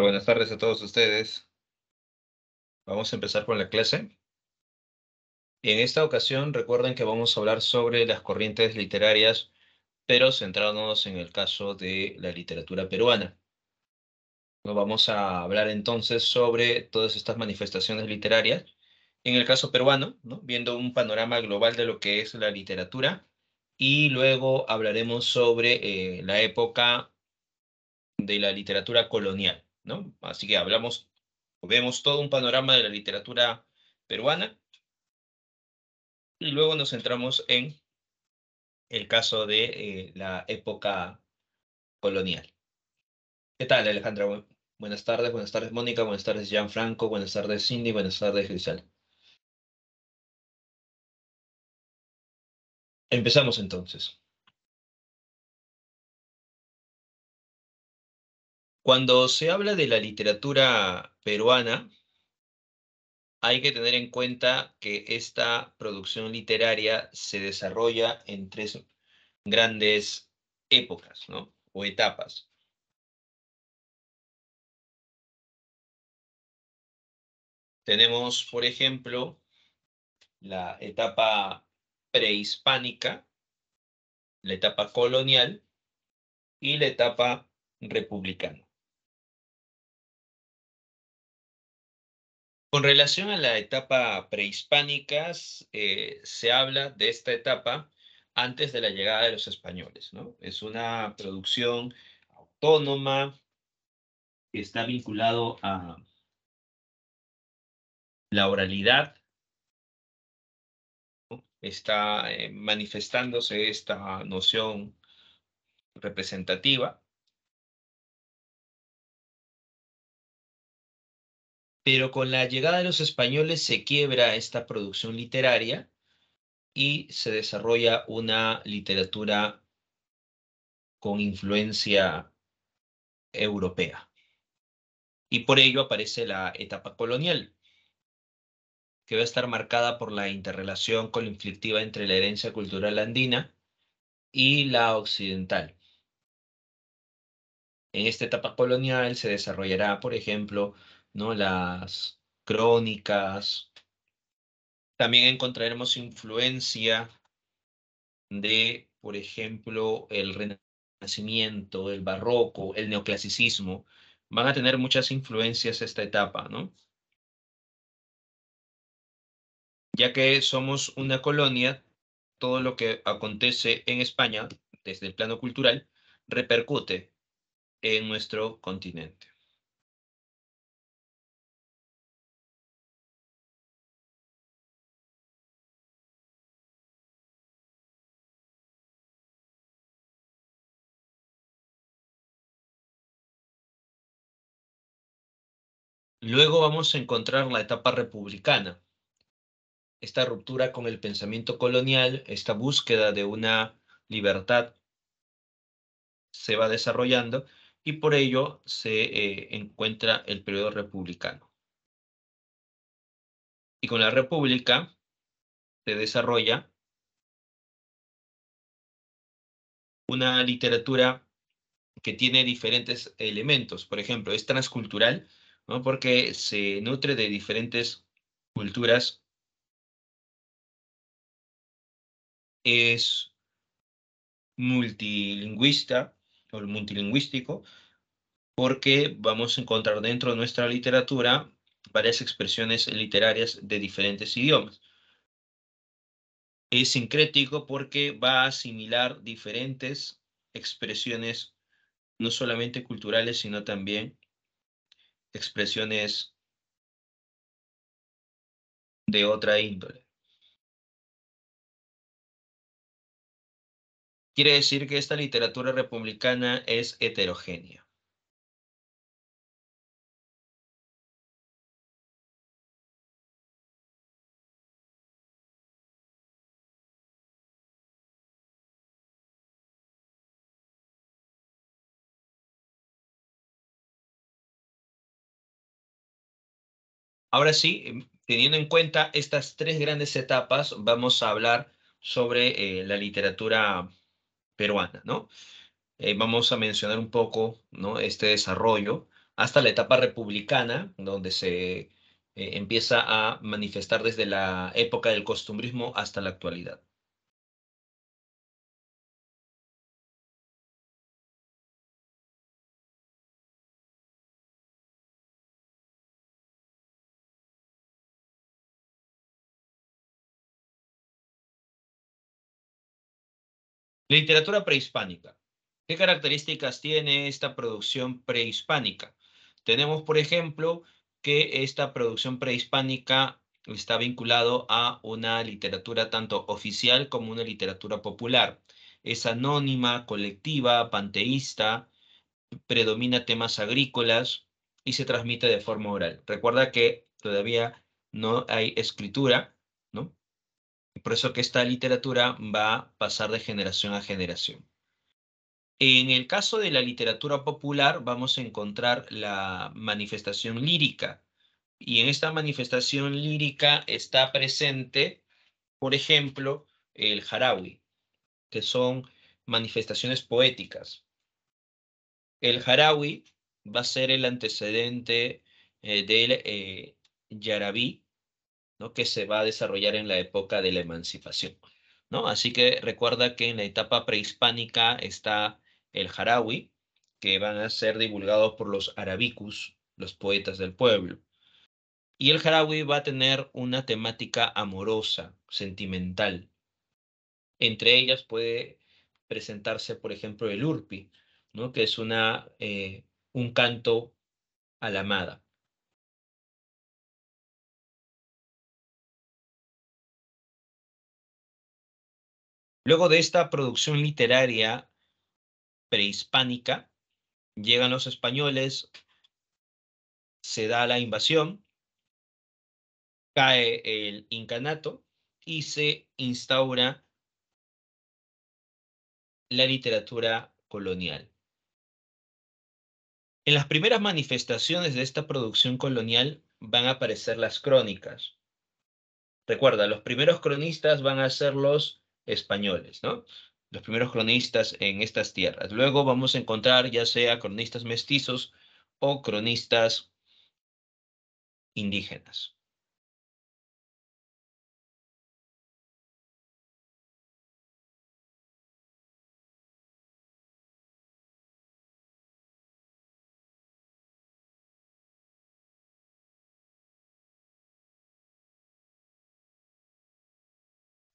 buenas tardes a todos ustedes. Vamos a empezar con la clase. En esta ocasión recuerden que vamos a hablar sobre las corrientes literarias, pero centrándonos en el caso de la literatura peruana. vamos a hablar entonces sobre todas estas manifestaciones literarias. En el caso peruano, viendo un panorama global de lo que es la literatura, y luego hablaremos sobre eh, la época de la literatura colonial. Así que hablamos, vemos todo un panorama de la literatura peruana y luego nos centramos en el caso de eh, la época colonial. ¿Qué tal, Alejandra? buenas tardes, buenas tardes, Mónica, buenas tardes, Gianfranco, buenas tardes, Cindy, buenas tardes, Grisal. Empezamos entonces. Cuando se habla de la literatura peruana, hay que tener en cuenta que esta producción literaria se desarrolla en tres grandes épocas o etapas. Tenemos, por ejemplo, la etapa prehispánica, la etapa colonial y la etapa republicana. Con relación a la etapa prehispánica, eh, se habla de esta etapa antes de la llegada de los españoles. Es una producción autónoma que está vinculado a la oralidad. Está eh, manifestándose esta noción representativa pero con la llegada de los españoles se quiebra esta producción literaria y se desarrolla una literatura con influencia europea. Y por ello aparece la etapa colonial, que va a estar marcada por la interrelación conflictiva entre la herencia cultural andina y la occidental. En esta etapa colonial se desarrollará, por ejemplo, ¿no? las crónicas. También encontraremos influencia de, por ejemplo, el renacimiento, el barroco, el neoclasicismo. Van a tener muchas influencias esta etapa, ¿no? Ya que somos una colonia, todo lo que acontece en España, desde el plano cultural, repercute en nuestro continente. Luego vamos a encontrar la etapa republicana, esta ruptura con el pensamiento colonial, esta búsqueda de una libertad se va desarrollando y por ello se eh, encuentra el periodo republicano. Y con la república se desarrolla una literatura que tiene diferentes elementos. Por ejemplo, es transcultural porque se nutre de diferentes culturas. Es multilingüista o multilingüístico, porque vamos a encontrar dentro de nuestra literatura varias expresiones literarias de diferentes idiomas. Es sincrético porque va a asimilar diferentes expresiones, no solamente culturales, sino también expresiones de otra índole. Quiere decir que esta literatura republicana es heterogénea. Ahora sí, em, teniendo en cuenta estas tres grandes etapas, vamos a hablar sobre eh, la literatura peruana, ¿no? Eh, vamos a mencionar un poco, ¿no? Este desarrollo hasta la etapa republicana, donde se eh, empieza a manifestar desde la época del costumbrismo hasta la actualidad. Literatura prehispánica. ¿Qué características tiene esta producción prehispánica? Tenemos, por ejemplo, que esta producción prehispánica está vinculado a una literatura tanto oficial como una literatura popular. Es anónima, colectiva, panteísta, predomina temas agrícolas y se transmite de forma oral. Recuerda que todavía no hay escritura, por eso que esta literatura va a pasar de generación a generación. En el caso de la literatura popular vamos a encontrar la manifestación lírica. Y en esta manifestación lírica está presente, por ejemplo, el harawi, que son manifestaciones poéticas. El harawi va a ser el antecedente eh, del eh, yarabí, que se va a desarrollar en la época de la emancipación. ¿no? Así que recuerda que en la etapa prehispánica está el jarawi, que van a ser divulgados por los arabicus, los poetas del pueblo. Y el Harawi va a tener una temática amorosa, sentimental. Entre ellas puede presentarse, por ejemplo, el urpi, ¿no? que es una, eh, un canto a la amada. Luego de esta producción literaria prehispánica, llegan los españoles, se da la invasión, cae el incanato y se instaura la literatura colonial. En las primeras manifestaciones de esta producción colonial van a aparecer las crónicas. Recuerda, los primeros cronistas van a ser los españoles, ¿no? Los primeros cronistas en estas tierras. Luego vamos a encontrar ya sea cronistas mestizos o cronistas indígenas.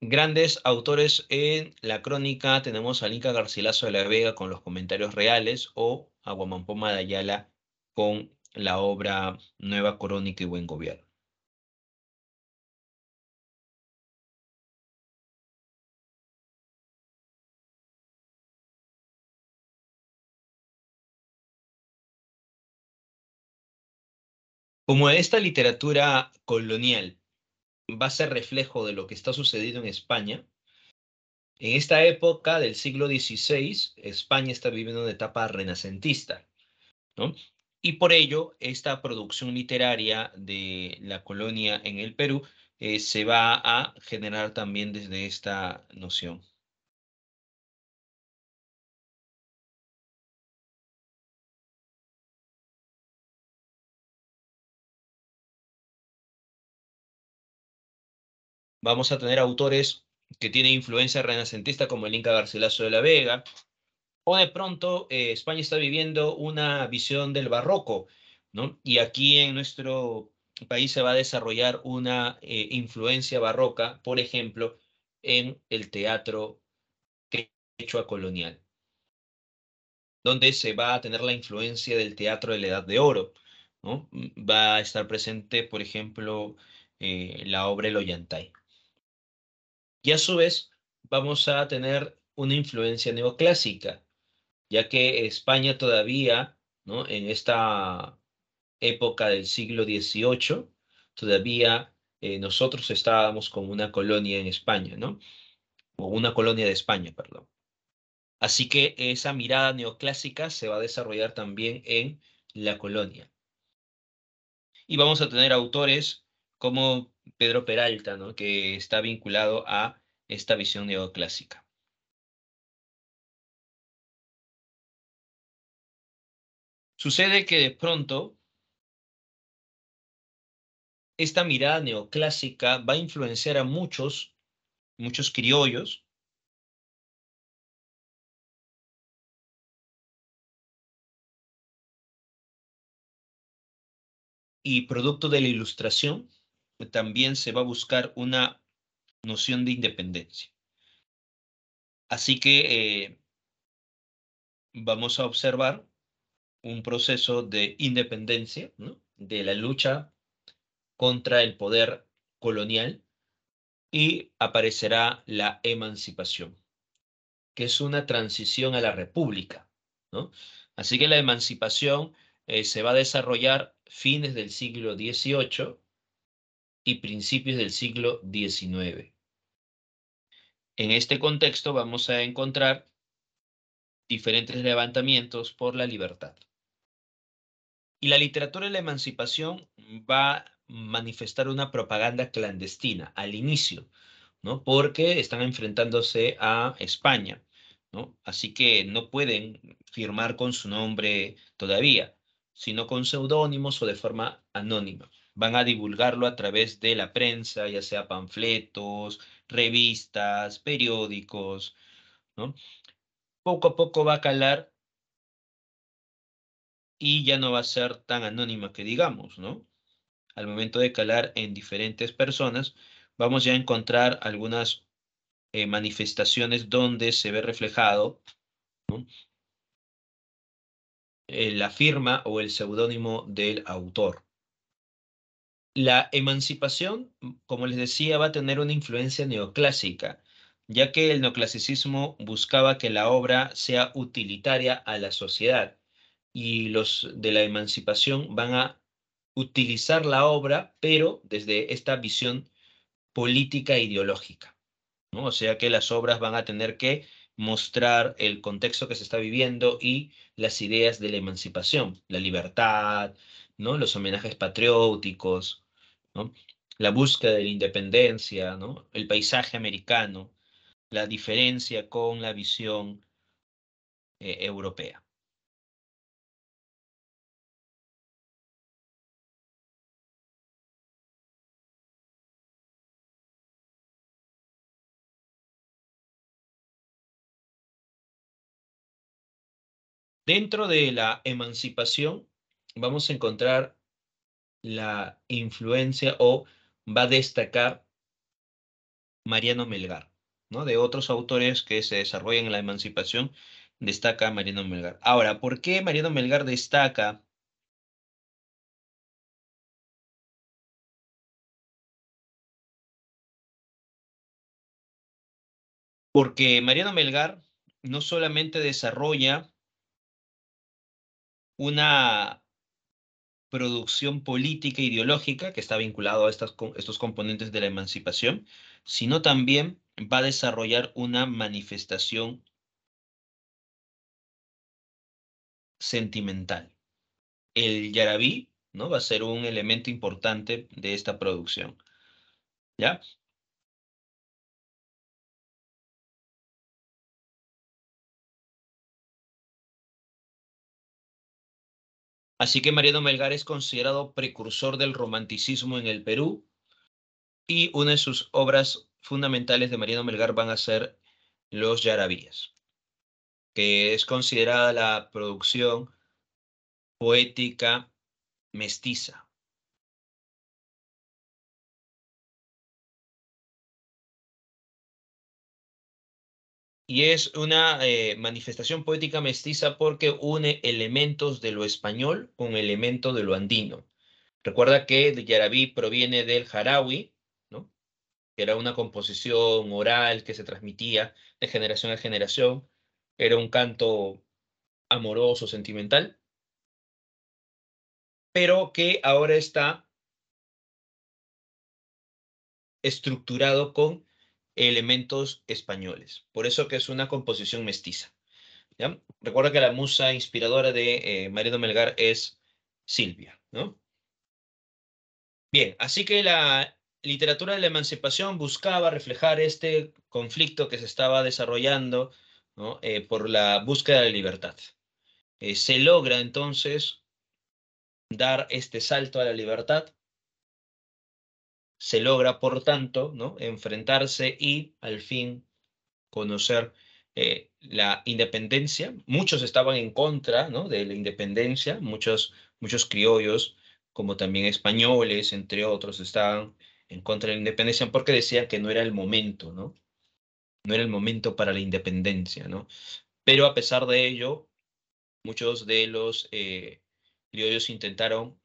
Grandes autores en la crónica tenemos a Inca Garcilaso de la Vega con los comentarios reales o a Guamampoma de Ayala con la obra Nueva Crónica y Buen Gobierno. Como esta literatura colonial va a ser reflejo de lo que está sucediendo en España. En esta época del siglo XVI, España está viviendo una etapa renacentista, ¿no? Y por ello, esta producción literaria de la colonia en el Perú eh, se va a generar también desde esta noción. vamos a tener autores que tienen influencia renacentista como el Inca Garcilaso de la Vega, o de pronto eh, España está viviendo una visión del barroco, ¿no? Y aquí en nuestro país se va a desarrollar una eh, influencia barroca, por ejemplo, en el teatro que a colonial, donde se va a tener la influencia del teatro de la Edad de Oro, ¿no? Va a estar presente, por ejemplo, eh, la obra El Ollantay. Y a su vez vamos a tener una influencia neoclásica, ya que España todavía, ¿no? en esta época del siglo XVIII, todavía eh, nosotros estábamos como una colonia en España, ¿no? O una colonia de España, perdón. Así que esa mirada neoclásica se va a desarrollar también en la colonia. Y vamos a tener autores como Pedro Peralta, ¿no? que está vinculado a esta visión neoclásica. Sucede que de pronto esta mirada neoclásica va a influenciar a muchos, muchos criollos, y producto de la ilustración, pues, también se va a buscar una noción de independencia. Así que eh, vamos a observar un proceso de independencia de la lucha contra el poder colonial y aparecerá la emancipación, que es una transición a la república. Así que la emancipación eh, se va a desarrollar fines del siglo XVIII y principios del siglo XIX. En este contexto vamos a encontrar diferentes levantamientos por la libertad. Y la literatura de la emancipación va a manifestar una propaganda clandestina al inicio, ¿no? Porque están enfrentándose a España, ¿no? Así que no pueden firmar con su nombre todavía, sino con seudónimos o de forma anónima van a divulgarlo a través de la prensa, ya sea panfletos, revistas, periódicos, Poco a poco va a calar y ya no va a ser tan anónima que digamos, ¿no? Al momento de calar en diferentes personas, vamos a encontrar algunas eh, manifestaciones donde se ve reflejado eh, la firma o el seudónimo del autor. La emancipación, mm, como les decía, va a tener una influencia neoclásica, ya que el neoclasicismo buscaba que la obra sea utilitaria a la sociedad y los de la emancipación van a utilizar la obra, pero desde esta visión política e ideológica. O sea que las obras van a tener que mostrar el contexto que se está viviendo y las ideas de la emancipación, la libertad, ¿no? los homenajes patrióticos, la búsqueda de la independencia, el paisaje americano, la diferencia con la visión eh, europea. Dentro de la emancipación vamos a encontrar la influencia o va a destacar Mariano Melgar, ¿no? De otros autores que se desarrollan en la emancipación, destaca Mariano Melgar. Ahora, ¿por qué Mariano Melgar destaca? Porque Mariano Melgar no solamente desarrolla una producción política e ideológica que está vinculado a estos componentes de la emancipación, sino también va a desarrollar una manifestación sentimental. El yarabí ¿no? va a ser un elemento importante de esta producción. ¿ya? Así que Mariano Melgar es considerado precursor del romanticismo en el Perú y una de sus obras fundamentales de Mariano Melgar van a ser Los Yarabíes, que es considerada la producción poética mestiza y es una eh, manifestación poética mestiza porque une elementos de lo español con elementos de lo andino. Recuerda que el yarabí proviene del jarawi, ¿no? que era una composición oral que se transmitía de generación a generación, era un canto amoroso, sentimental, pero que ahora está estructurado con elementos españoles. Por eso que es una composición mestiza. Recuerda que la musa inspiradora de eh, Marido Melgar es Silvia. Bien, así que la literatura de la emancipación buscaba reflejar este conflicto que se estaba desarrollando eh, por la búsqueda de la libertad. Eh, se logra entonces dar este salto a la libertad se logra, por tanto, ¿no? enfrentarse y al fin conocer eh, la independencia. Muchos estaban en contra ¿no? de la independencia, muchos, muchos criollos, como también españoles, entre otros, estaban en contra de la independencia porque decían que no era el momento, ¿no? No era el momento para la independencia, ¿no? Pero a pesar de ello, muchos de los eh, criollos intentaron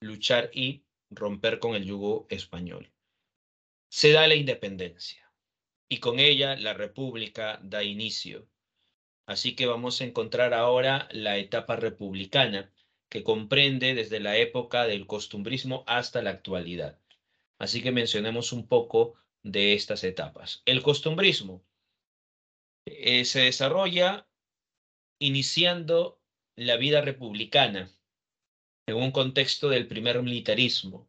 luchar y romper con el yugo español. Se da la independencia y con ella la república da inicio. Así que vamos a encontrar ahora la etapa republicana que comprende desde la época del costumbrismo hasta la actualidad. Así que mencionemos un poco de estas etapas. El costumbrismo eh, se desarrolla iniciando la vida republicana en un contexto del primer militarismo.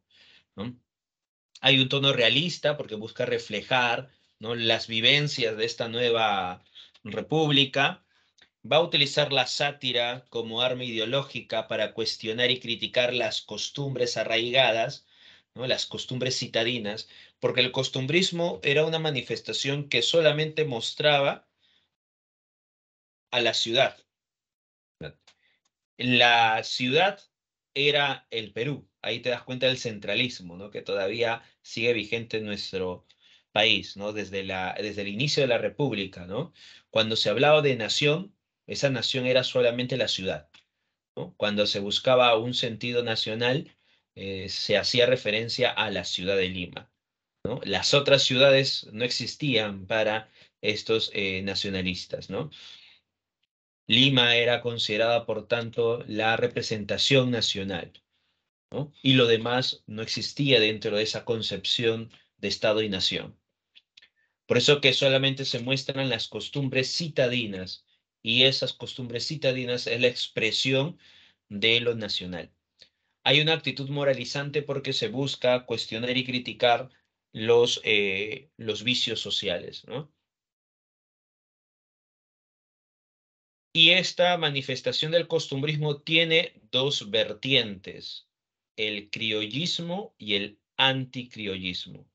Hay un tono realista porque busca reflejar las vivencias de esta nueva república. Va a utilizar la sátira como arma ideológica para cuestionar y criticar las costumbres arraigadas, ¿no? las costumbres citadinas, porque el costumbrismo era una manifestación que solamente mostraba a la ciudad. La ciudad era el Perú. Ahí te das cuenta del centralismo, ¿no? Que todavía sigue vigente en nuestro país, ¿no? Desde, la, desde el inicio de la República, ¿no? Cuando se hablaba de nación, esa nación era solamente la ciudad. Cuando se buscaba un sentido nacional, eh, se hacía referencia a la ciudad de Lima. Las otras ciudades no existían para estos eh, nacionalistas, ¿no? Lima era considerada, por tanto, la representación nacional. Y lo demás no existía dentro de esa concepción de Estado y nación. Por eso que solamente se muestran las costumbres citadinas y esas costumbres citadinas es la expresión de lo nacional. Hay una actitud moralizante porque se busca cuestionar y criticar los, eh, los vicios sociales, ¿no? Y esta manifestación del costumbrismo tiene dos vertientes, el criollismo y el anticriollismo.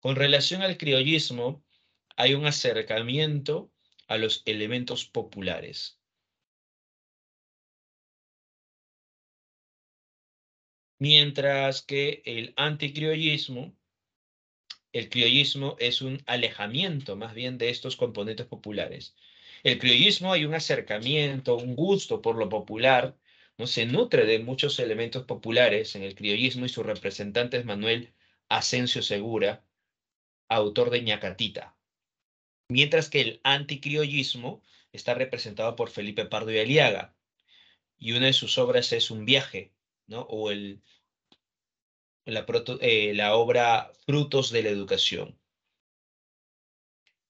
Con relación al criollismo, hay un acercamiento a los elementos populares. Mientras que el anticriollismo el criollismo es un alejamiento más bien de estos componentes populares. El criollismo hay un acercamiento, un gusto por lo popular, no se nutre de muchos elementos populares en el criollismo y su representante es Manuel Asensio Segura, autor de Ñacatita. Mientras que el anticriollismo está representado por Felipe Pardo y Aliaga, y una de sus obras es Un viaje, ¿no? o el eh, la, obra Frutos de la Educación,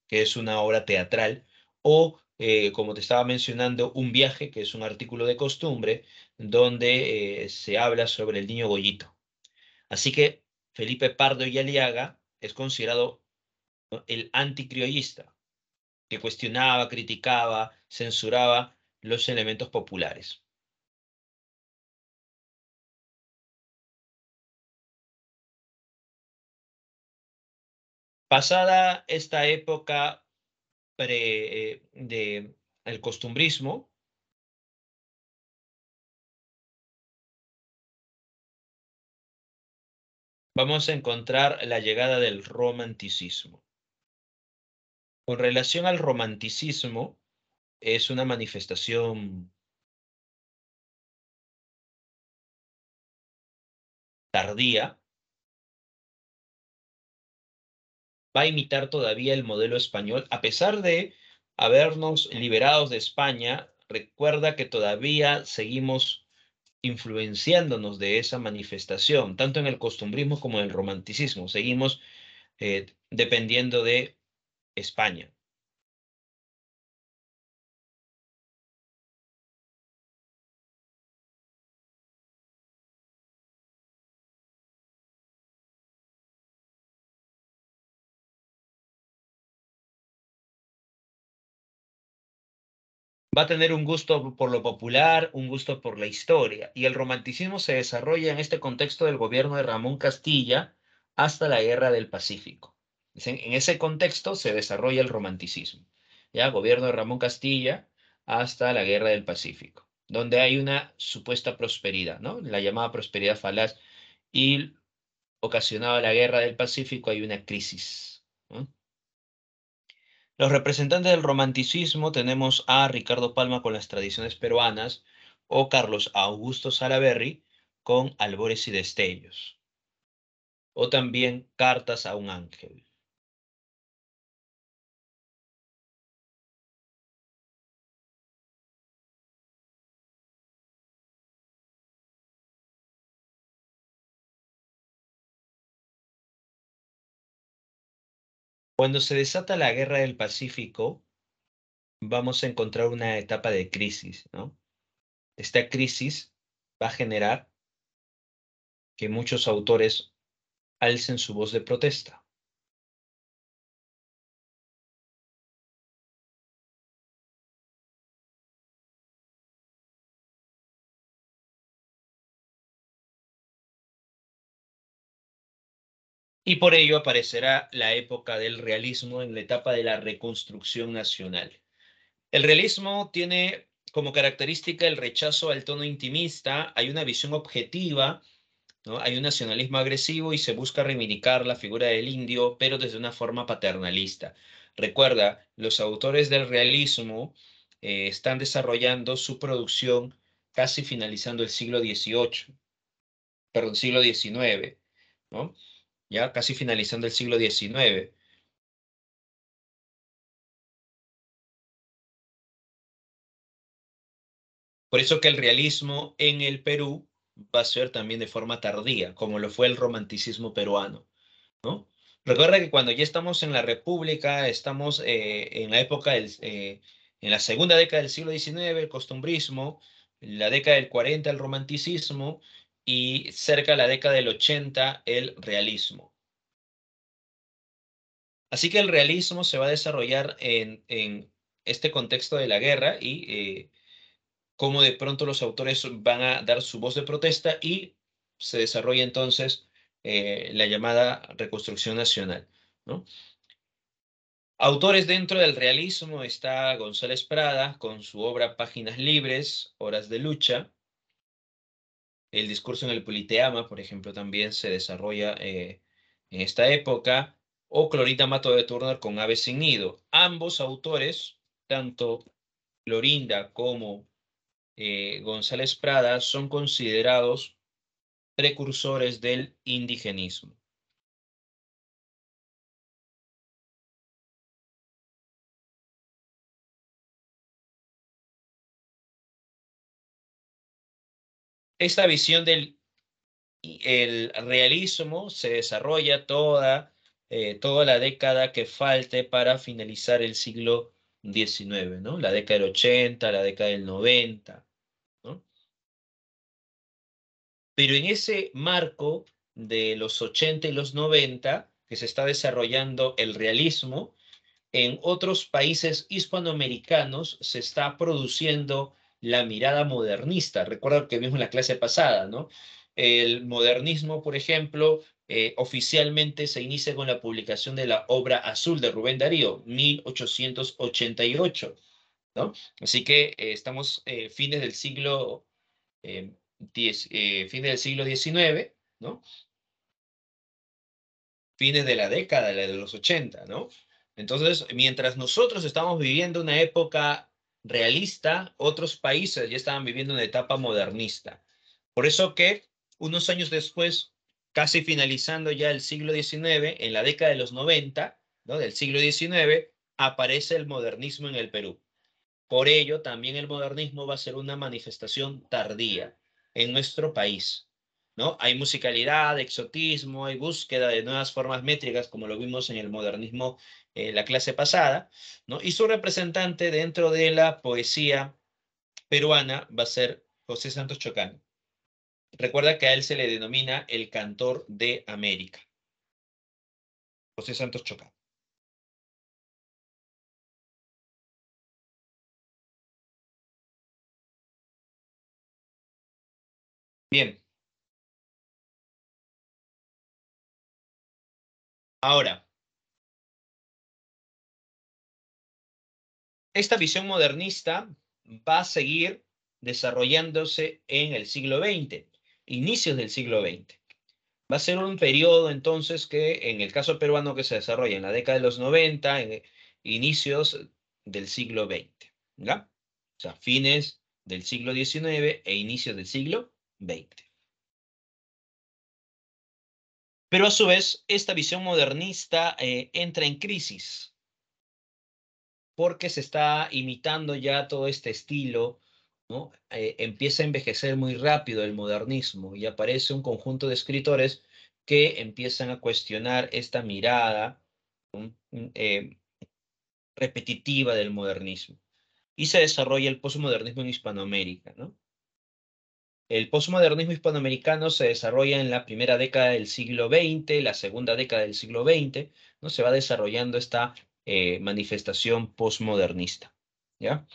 que es una obra teatral, o eh, como te estaba mencionando, Un viaje, que es un artículo de costumbre, donde eh, se habla sobre el niño Goyito. Así que Felipe Pardo y Aliaga es considerado el anticriollista, que cuestionaba, criticaba, censuraba los elementos populares. Pasada esta época pre, eh, de el costumbrismo, vamos a encontrar la llegada del romanticismo. Con relación al romanticismo, es una manifestación tardía va a imitar todavía el modelo español, a pesar de habernos liberados de España, recuerda que todavía seguimos influenciándonos de esa manifestación, tanto en el costumbrismo como en el romanticismo, seguimos eh, dependiendo de España. va a tener un gusto por lo popular, un gusto por la historia. Y el romanticismo se desarrolla en este contexto del gobierno de Ramón Castilla hasta la Guerra del Pacífico. En ese contexto se desarrolla el romanticismo, ya gobierno de Ramón Castilla hasta la Guerra del Pacífico, donde hay una supuesta prosperidad, ¿no? La llamada prosperidad falaz y ocasionada la Guerra del Pacífico hay una crisis. ¿no? Los representantes del romanticismo tenemos a Ricardo Palma con las tradiciones peruanas o Carlos Augusto Salaberry con Albores y Destellos o también Cartas a un Ángel. Cuando se desata la guerra del Pacífico, vamos a encontrar una etapa de crisis, Esta crisis va a generar que muchos autores alcen su voz de protesta. y por ello aparecerá la época del realismo en la etapa de la reconstrucción nacional. El realismo tiene como característica el rechazo al tono intimista, hay una visión objetiva, ¿no? hay un nacionalismo agresivo y se busca reivindicar la figura del indio, pero desde una forma paternalista. Recuerda, los autores del realismo eh, están desarrollando su producción casi finalizando el siglo XVIII, perdón, siglo XIX, ¿no? ya casi finalizando el siglo XIX. Por eso que el realismo en el Perú va a ser también de forma tardía, como lo fue el romanticismo peruano, Recuerda que cuando ya estamos en la República, estamos eh, en la época del, eh, en la segunda década del siglo XIX, el costumbrismo, la década del 40, el romanticismo, y cerca de la década del 80 el realismo. Así que el realismo se va a desarrollar en, en este contexto de la guerra y eh, cómo de pronto los autores van a dar su voz de protesta y se desarrolla entonces eh, la llamada reconstrucción nacional. Autores dentro del realismo está González Prada con su obra Páginas Libres, Horas de Lucha, el discurso en el Politeama, por ejemplo, también se desarrolla eh, en esta época, o Clorinda Mato de Turner con ave sin Nido. Ambos autores, tanto Clorinda como eh, González Prada, son considerados precursores del indigenismo. esta visión del el realismo se desarrolla toda, eh, toda la década que falte para finalizar el siglo XIX, ¿no? La década del 80, la década del 90, ¿no? Pero en ese marco de los 80 y los 90, que se está desarrollando el realismo, en otros países hispanoamericanos se está produciendo la mirada modernista. Recuerda que vimos en la clase pasada, ¿no? El modernismo, por ejemplo, eh, oficialmente se inicia con la publicación de la obra azul de Rubén Darío, 1888. ¿no? Así que eh, estamos eh, fines del siglo fines del siglo XIX, ¿no? Fines de la década de los 80, ¿no? Entonces, mientras nosotros estamos viviendo una época realista, otros países ya estaban viviendo una etapa modernista. Por eso que unos años después, casi finalizando ya el siglo XIX, en la década de los 90, ¿no? del siglo XIX, aparece el modernismo en el Perú. Por ello, también el modernismo va a ser una manifestación tardía en nuestro país. ¿no? Hay musicalidad, exotismo, hay búsqueda de nuevas formas métricas, como lo vimos en el modernismo eh, la clase pasada, ¿no? y su representante dentro de la poesía peruana va a ser José Santos Chocano. Recuerda que a él se le denomina el cantor de América. José Santos Chocano. Bien. Ahora, Esta visión modernista va a seguir desarrollándose en el siglo XX, inicios del siglo XX. Va a ser un periodo entonces que en el caso peruano que se desarrolla en la década de los 90, en inicios del siglo XX, O sea, fines del siglo XIX e inicios del siglo XX. Pero a su vez, esta visión modernista eh, entra en crisis porque se está imitando ya todo este estilo, eh, empieza a envejecer muy rápido el modernismo y aparece un conjunto de escritores que empiezan a cuestionar esta mirada mm, eh, repetitiva del modernismo. Y se desarrolla el posmodernismo en Hispanoamérica. El posmodernismo hispanoamericano se desarrolla en la primera década del siglo XX, la segunda década del siglo XX, ¿no? se va desarrollando esta eh, manifestación postmodernista. ¿Ya?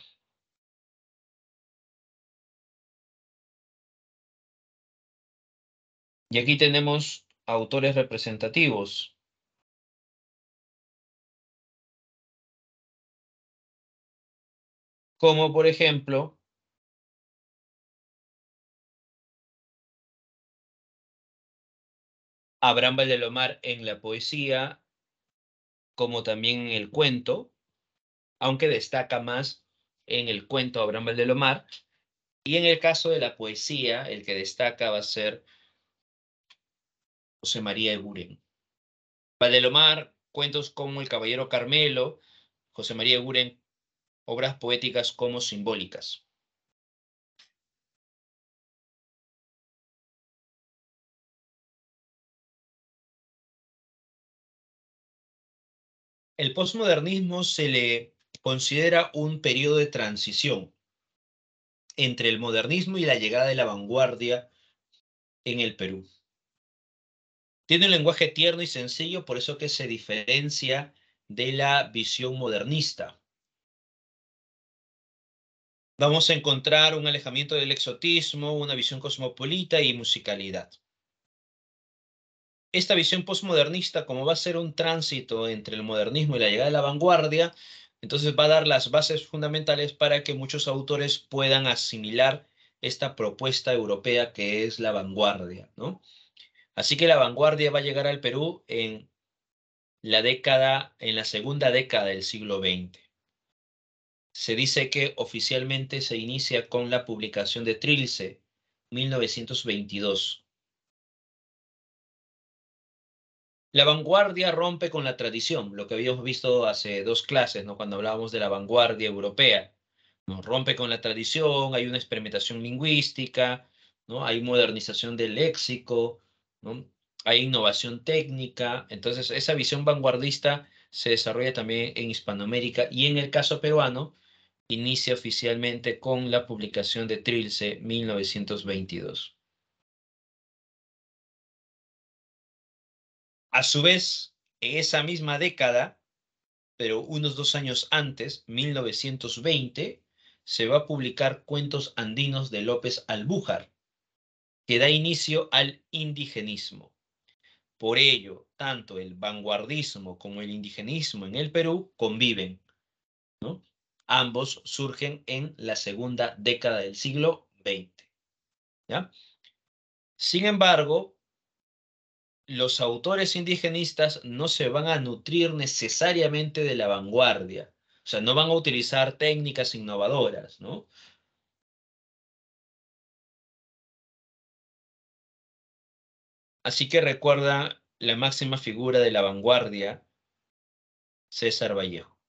Y aquí tenemos autores representativos. Como por ejemplo, Abraham Valdelomar en la poesía, como también en el cuento, aunque destaca más en el cuento Abraham Valdelomar. Y en el caso de la poesía, el que destaca va a ser José María Eguren. Valdelomar, cuentos como El Caballero Carmelo, José María Eguren, obras poéticas como simbólicas. el posmodernismo se le considera un periodo de transición entre el modernismo y la llegada de la vanguardia en el Perú. Tiene un lenguaje tierno y sencillo, por eso que se diferencia de la visión modernista. Vamos a encontrar un alejamiento del exotismo, una visión cosmopolita y musicalidad esta visión postmodernista, como va a ser un tránsito entre el modernismo y la llegada de la vanguardia, entonces va a dar las bases fundamentales para que muchos autores puedan asimilar esta propuesta europea que es la vanguardia, ¿no? Así que la vanguardia va a llegar al Perú en la década, en la segunda década del siglo XX. Se dice que oficialmente se inicia con la publicación de Trilce, 1922 La vanguardia rompe con la tradición, lo que habíamos visto hace dos clases, ¿no? cuando hablábamos de la vanguardia europea. Rompe con la tradición, hay una experimentación lingüística, ¿no? hay modernización del léxico, ¿no? hay innovación técnica. Entonces, esa visión vanguardista se desarrolla también en Hispanoamérica y en el caso peruano, inicia oficialmente con la publicación de Trilce 1922. A su vez, en esa misma década, pero unos dos años antes, 1920, se va a publicar Cuentos Andinos de López Albújar, que da inicio al indigenismo. Por ello, tanto el vanguardismo como el indigenismo en el Perú conviven. Ambos surgen en la segunda década del siglo XX. Sin embargo, los autores indigenistas no se van a nutrir necesariamente de la vanguardia, o sea, no van a utilizar técnicas innovadoras, ¿no? Así que recuerda la máxima figura de la vanguardia, César Vallejo.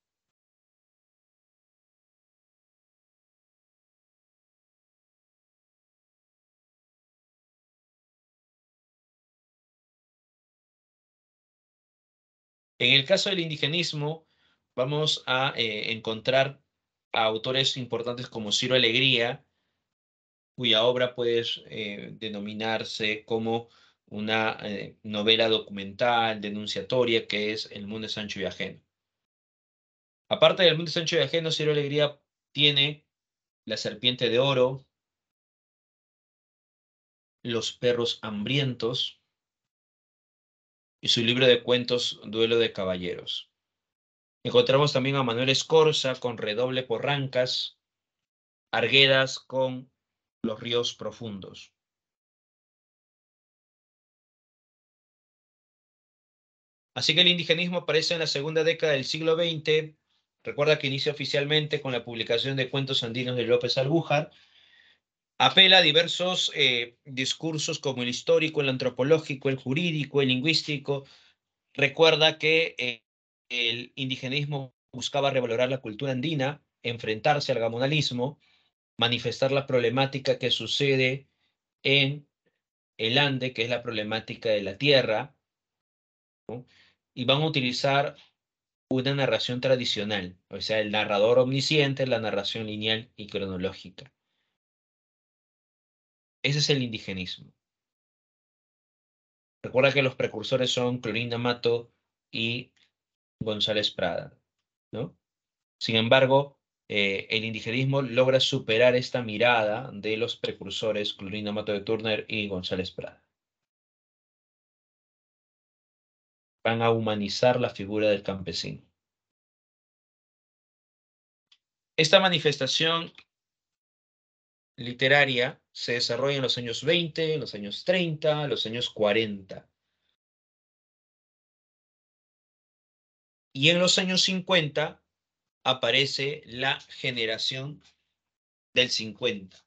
En el caso del indigenismo, vamos a eh, encontrar a autores importantes como Ciro Alegría, cuya obra puede eh, denominarse como una eh, novela documental, denunciatoria, que es El mundo de Sancho y Ajeno. Aparte del mundo de Sancho y Ajeno, Ciro Alegría tiene La serpiente de oro, Los perros hambrientos, y su libro de cuentos Duelo de Caballeros. Encontramos también a Manuel Escorza con Redoble Porrancas, Arguedas con Los Ríos Profundos. Así que el indigenismo aparece en la segunda década del siglo XX. Recuerda que inicia oficialmente con la publicación de Cuentos Andinos de López Albújar, Apela a diversos eh, discursos como el histórico, el antropológico, el jurídico, el lingüístico. Recuerda que eh, el indigenismo buscaba revalorar la cultura andina, enfrentarse al gamonalismo, manifestar la problemática que sucede en el Ande, que es la problemática de la tierra, y van a utilizar una narración tradicional, o sea, el narrador omnisciente, la narración lineal y cronológica. Ese es el indigenismo. Recuerda que los precursores son Clorinda Mato y González Prada, Sin embargo, eh, el indigenismo logra superar esta mirada de los precursores Clorinda Mato de Turner y González Prada. Van a humanizar la figura del campesino. Esta manifestación literaria se desarrolla en los años 20, en los años 30, en los años 40. Y en los años 50 aparece la generación del 50.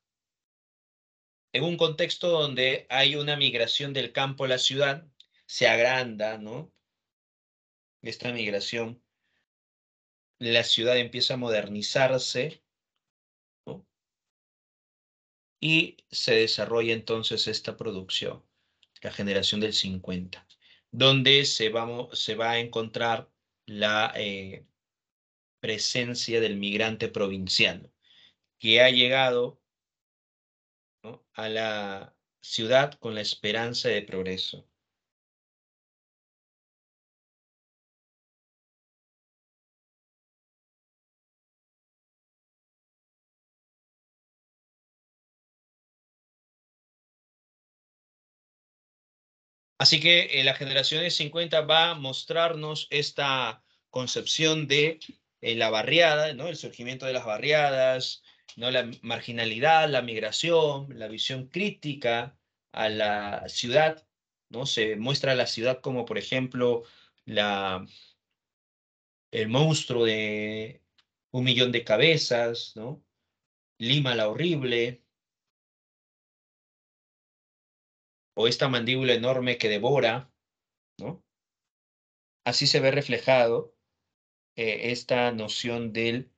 En un contexto donde hay una migración del campo a la ciudad, se agranda, ¿no? Esta migración, la ciudad empieza a modernizarse y se desarrolla entonces esta producción, la generación del 50, donde se, se va a encontrar la eh, presencia del migrante provinciano que ha llegado a la ciudad con la esperanza de progreso. Así que eh, la generación de 50 va a mostrarnos esta concepción de eh, la barriada, ¿no? el surgimiento de las barriadas, ¿no? la marginalidad, la migración, la visión crítica a la ciudad. ¿no? Se muestra la ciudad como, por ejemplo, la, el monstruo de un millón de cabezas, ¿no? Lima la horrible, o esta mandíbula enorme que devora, ¿no? Así se ve reflejado eh, esta noción de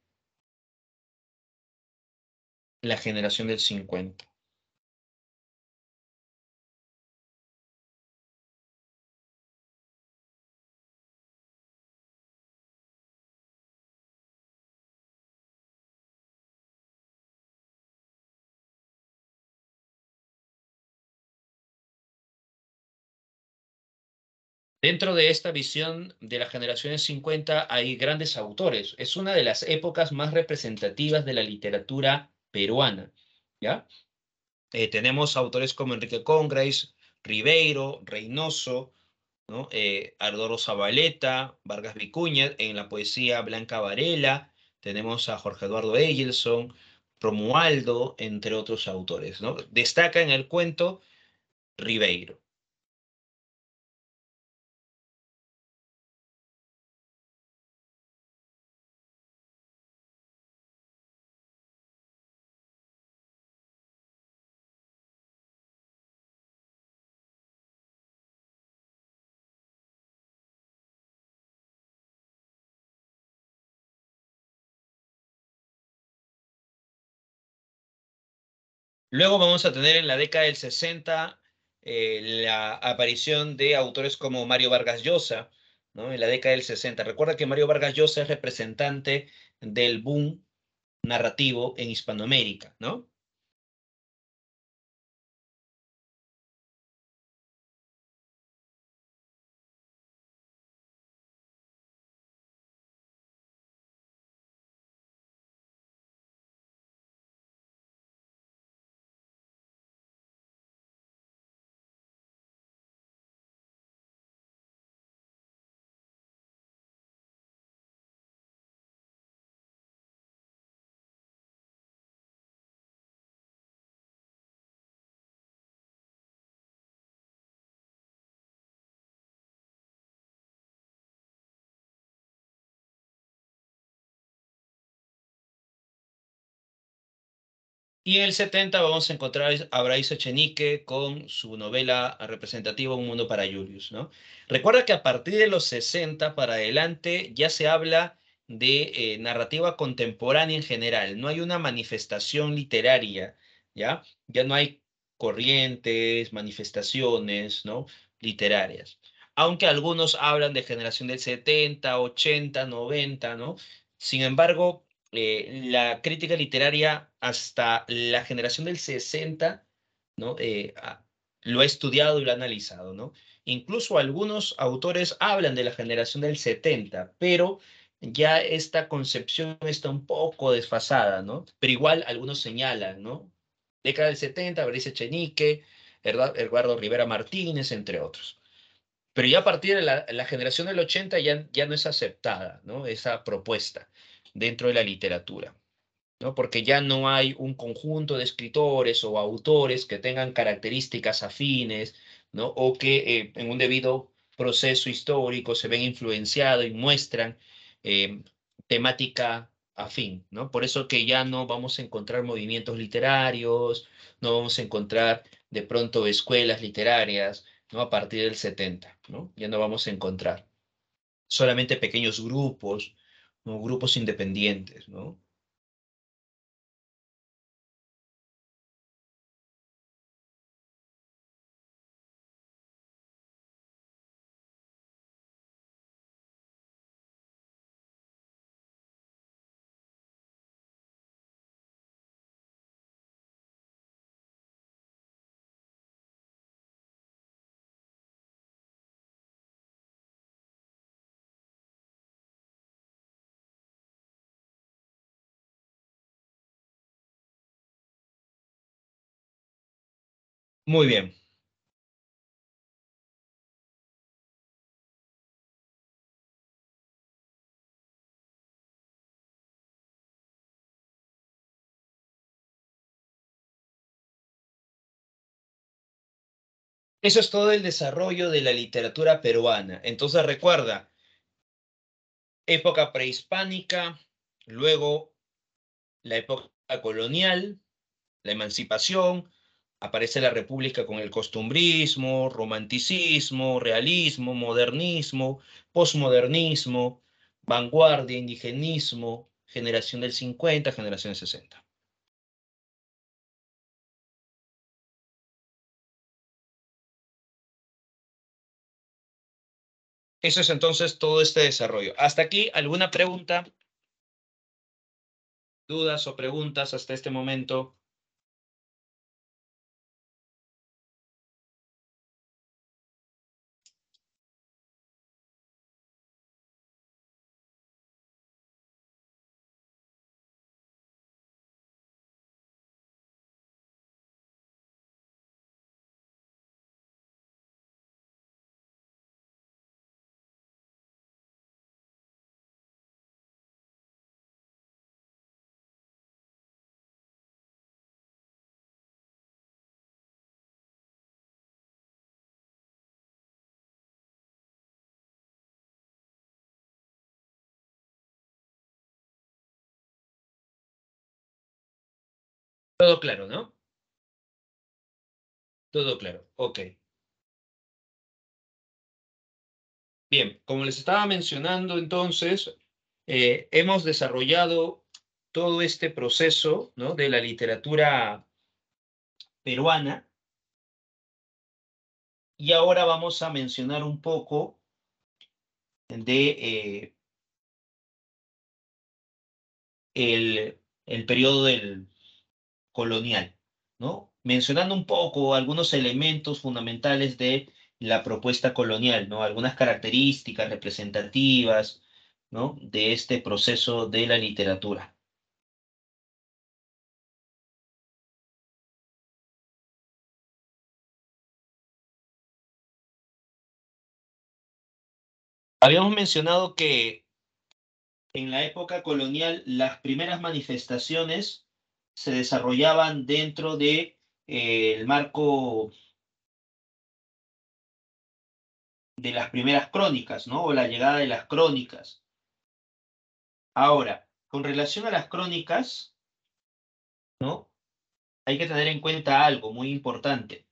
la generación del 50. Dentro de esta visión de las generaciones 50 hay grandes autores. Es una de las épocas más representativas de la literatura peruana. ¿ya? Eh, tenemos autores como Enrique Congres, Ribeiro, Reynoso, ¿no? Eh, Ardoro Zabaleta, Vargas Vicuña, en la poesía Blanca Varela, tenemos a Jorge Eduardo Egelson, Romualdo, entre otros autores. ¿no? Destaca en el cuento Ribeiro. Luego vamos a tener en la década del 60 eh, la aparición de autores como Mario Vargas Llosa, ¿no? en la década del 60. Recuerda que Mario Vargas Llosa es representante del boom narrativo en Hispanoamérica, ¿no? Y en el 70 vamos a encontrar a Braiso con su novela representativa Un Mundo para Julius. ¿no? Recuerda que a partir de los 60 para adelante ya se habla de eh, narrativa contemporánea en general. No hay una manifestación literaria, ¿ya? Ya no hay corrientes, manifestaciones, ¿no? Literarias. Aunque algunos hablan de generación del 70, 80, 90, ¿no? Sin embargo, eh, la crítica literaria hasta la generación del 60, ¿no? Eh, lo ha estudiado y lo ha analizado, ¿no? Incluso algunos autores hablan de la generación del 70, pero ya esta concepción está un poco desfasada, ¿no? Pero igual algunos señalan, ¿no? Década del 70, Brice Chenique, Eduardo Rivera Martínez, entre otros. Pero ya a partir de la, generación del 80 ya, ya no es aceptada, ¿no? Esa propuesta dentro de la literatura. ¿no? Porque ya no hay un conjunto de escritores o autores que tengan características afines, ¿no? O que eh, en un debido proceso histórico se ven influenciados y muestran eh, temática afín, ¿no? Por eso que ya no vamos a encontrar movimientos literarios, no vamos a encontrar de pronto escuelas literarias, ¿no? A partir del 70, ¿no? Ya no vamos a encontrar solamente pequeños grupos, como grupos independientes, ¿no? Muy bien. Eso es todo el desarrollo de la literatura peruana. Entonces recuerda, época prehispánica, luego la época colonial, la emancipación, aparece la República con el costumbrismo, romanticismo, realismo, modernismo, posmodernismo, vanguardia, indigenismo, generación del 50, generación del 60. Eso es entonces todo este desarrollo. Hasta aquí, ¿alguna pregunta? ¿Dudas o preguntas hasta este momento? Todo claro, ¿no? Todo claro, ok. Bien, como les estaba mencionando entonces, eh, hemos desarrollado todo este proceso de la literatura peruana. Y ahora vamos a mencionar un poco de eh, el periodo del, colonial, ¿no? Mencionando un poco algunos elementos fundamentales de la propuesta colonial, ¿no? Algunas características representativas, ¿no? De este proceso de la literatura. Habíamos mencionado que en la época colonial las primeras manifestaciones se desarrollaban dentro de eh, el marco de las primeras crónicas, ¿no? O la llegada de las crónicas. Ahora, con relación a las crónicas, ¿no? Hay que tener en cuenta algo muy importante.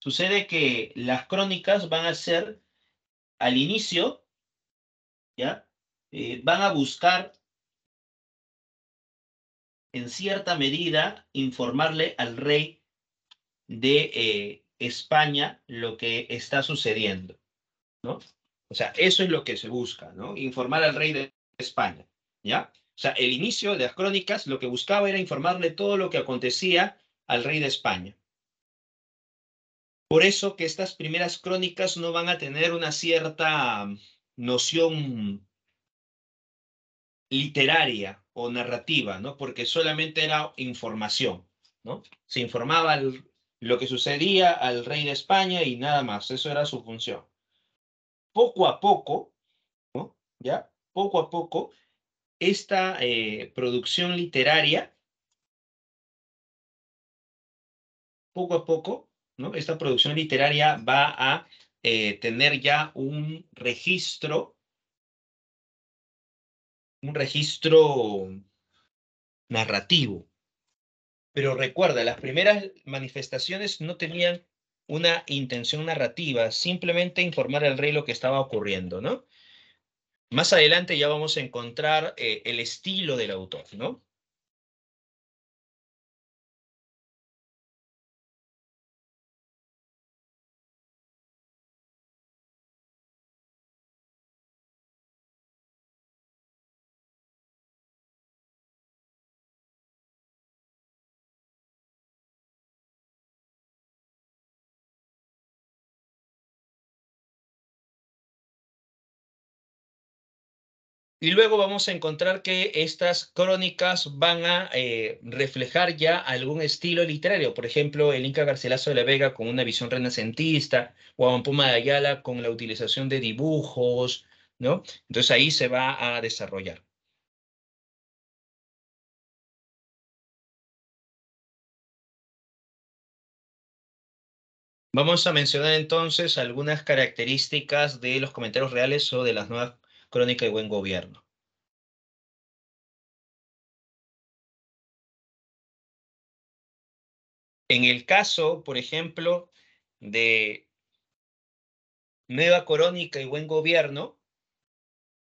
Sucede que las crónicas van a ser al inicio, ¿ya? Eh, van a buscar en cierta medida, informarle al rey de eh, España lo que está sucediendo, ¿no? O sea, eso es lo que se busca, ¿no? Informar al rey de España, ¿ya? O sea, el inicio de las crónicas lo que buscaba era informarle todo lo que acontecía al rey de España. Por eso que estas primeras crónicas no van a tener una cierta mm, noción literaria, o narrativa, ¿no? Porque solamente era información, ¿no? Se informaba lo que sucedía al rey de España y nada más, eso era su función. Poco a poco, ¿no? ¿Ya? Poco a poco, esta eh, producción literaria, poco a poco, ¿no? Esta producción literaria va a eh, tener ya un registro un registro narrativo. Pero recuerda, las primeras manifestaciones no tenían una intención narrativa, simplemente informar al rey lo que estaba ocurriendo, ¿no? Más adelante ya vamos a encontrar eh, el estilo del autor, ¿no? Y luego vamos a encontrar que estas crónicas van a eh, reflejar ya algún estilo literario. Por ejemplo, el Inca Garcilaso de la Vega con una visión renacentista, o Puma de Ayala con la utilización de dibujos, ¿no? Entonces ahí se va a desarrollar. Vamos a mencionar entonces algunas características de los comentarios reales o de las nuevas Crónica y Buen Gobierno. En el caso, por ejemplo, de Nueva Crónica y Buen Gobierno,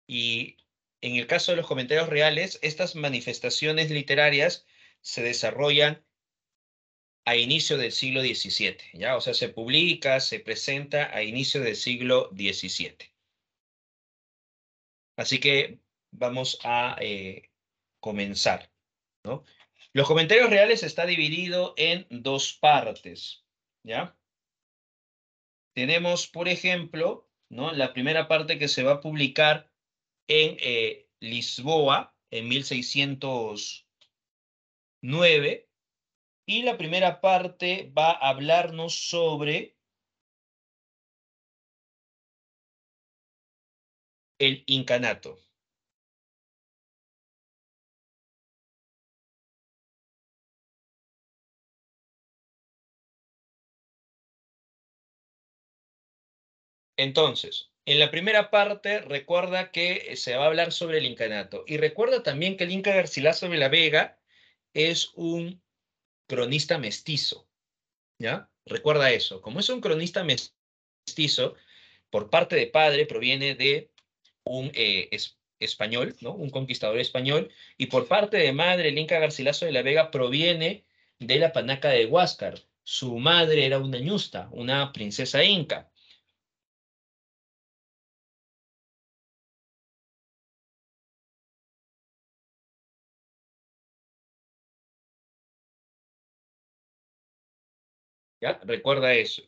y en el caso de los comentarios reales, estas manifestaciones literarias se desarrollan a inicio del siglo XVII, ¿ya? O sea, se publica, se presenta a inicio del siglo XVII. Así que vamos a eh, comenzar. ¿no? Los comentarios reales está dividido en dos partes. ¿ya? Tenemos, por ejemplo, ¿no? la primera parte que se va a publicar en eh, Lisboa en 1609 y la primera parte va a hablarnos sobre el incanato. Entonces, en la primera parte recuerda que eh, se va a hablar sobre el incanato y recuerda también que el Inca Garcilaso de la Vega es un cronista mestizo. ¿Ya? Recuerda eso. Como es un cronista mestizo, por parte de padre proviene de un eh, español, ¿no? un conquistador español, y por parte de madre, el Inca Garcilaso de la Vega proviene de la panaca de Huáscar. Su madre era una ñusta, una princesa inca. ¿Ya? Recuerda eso.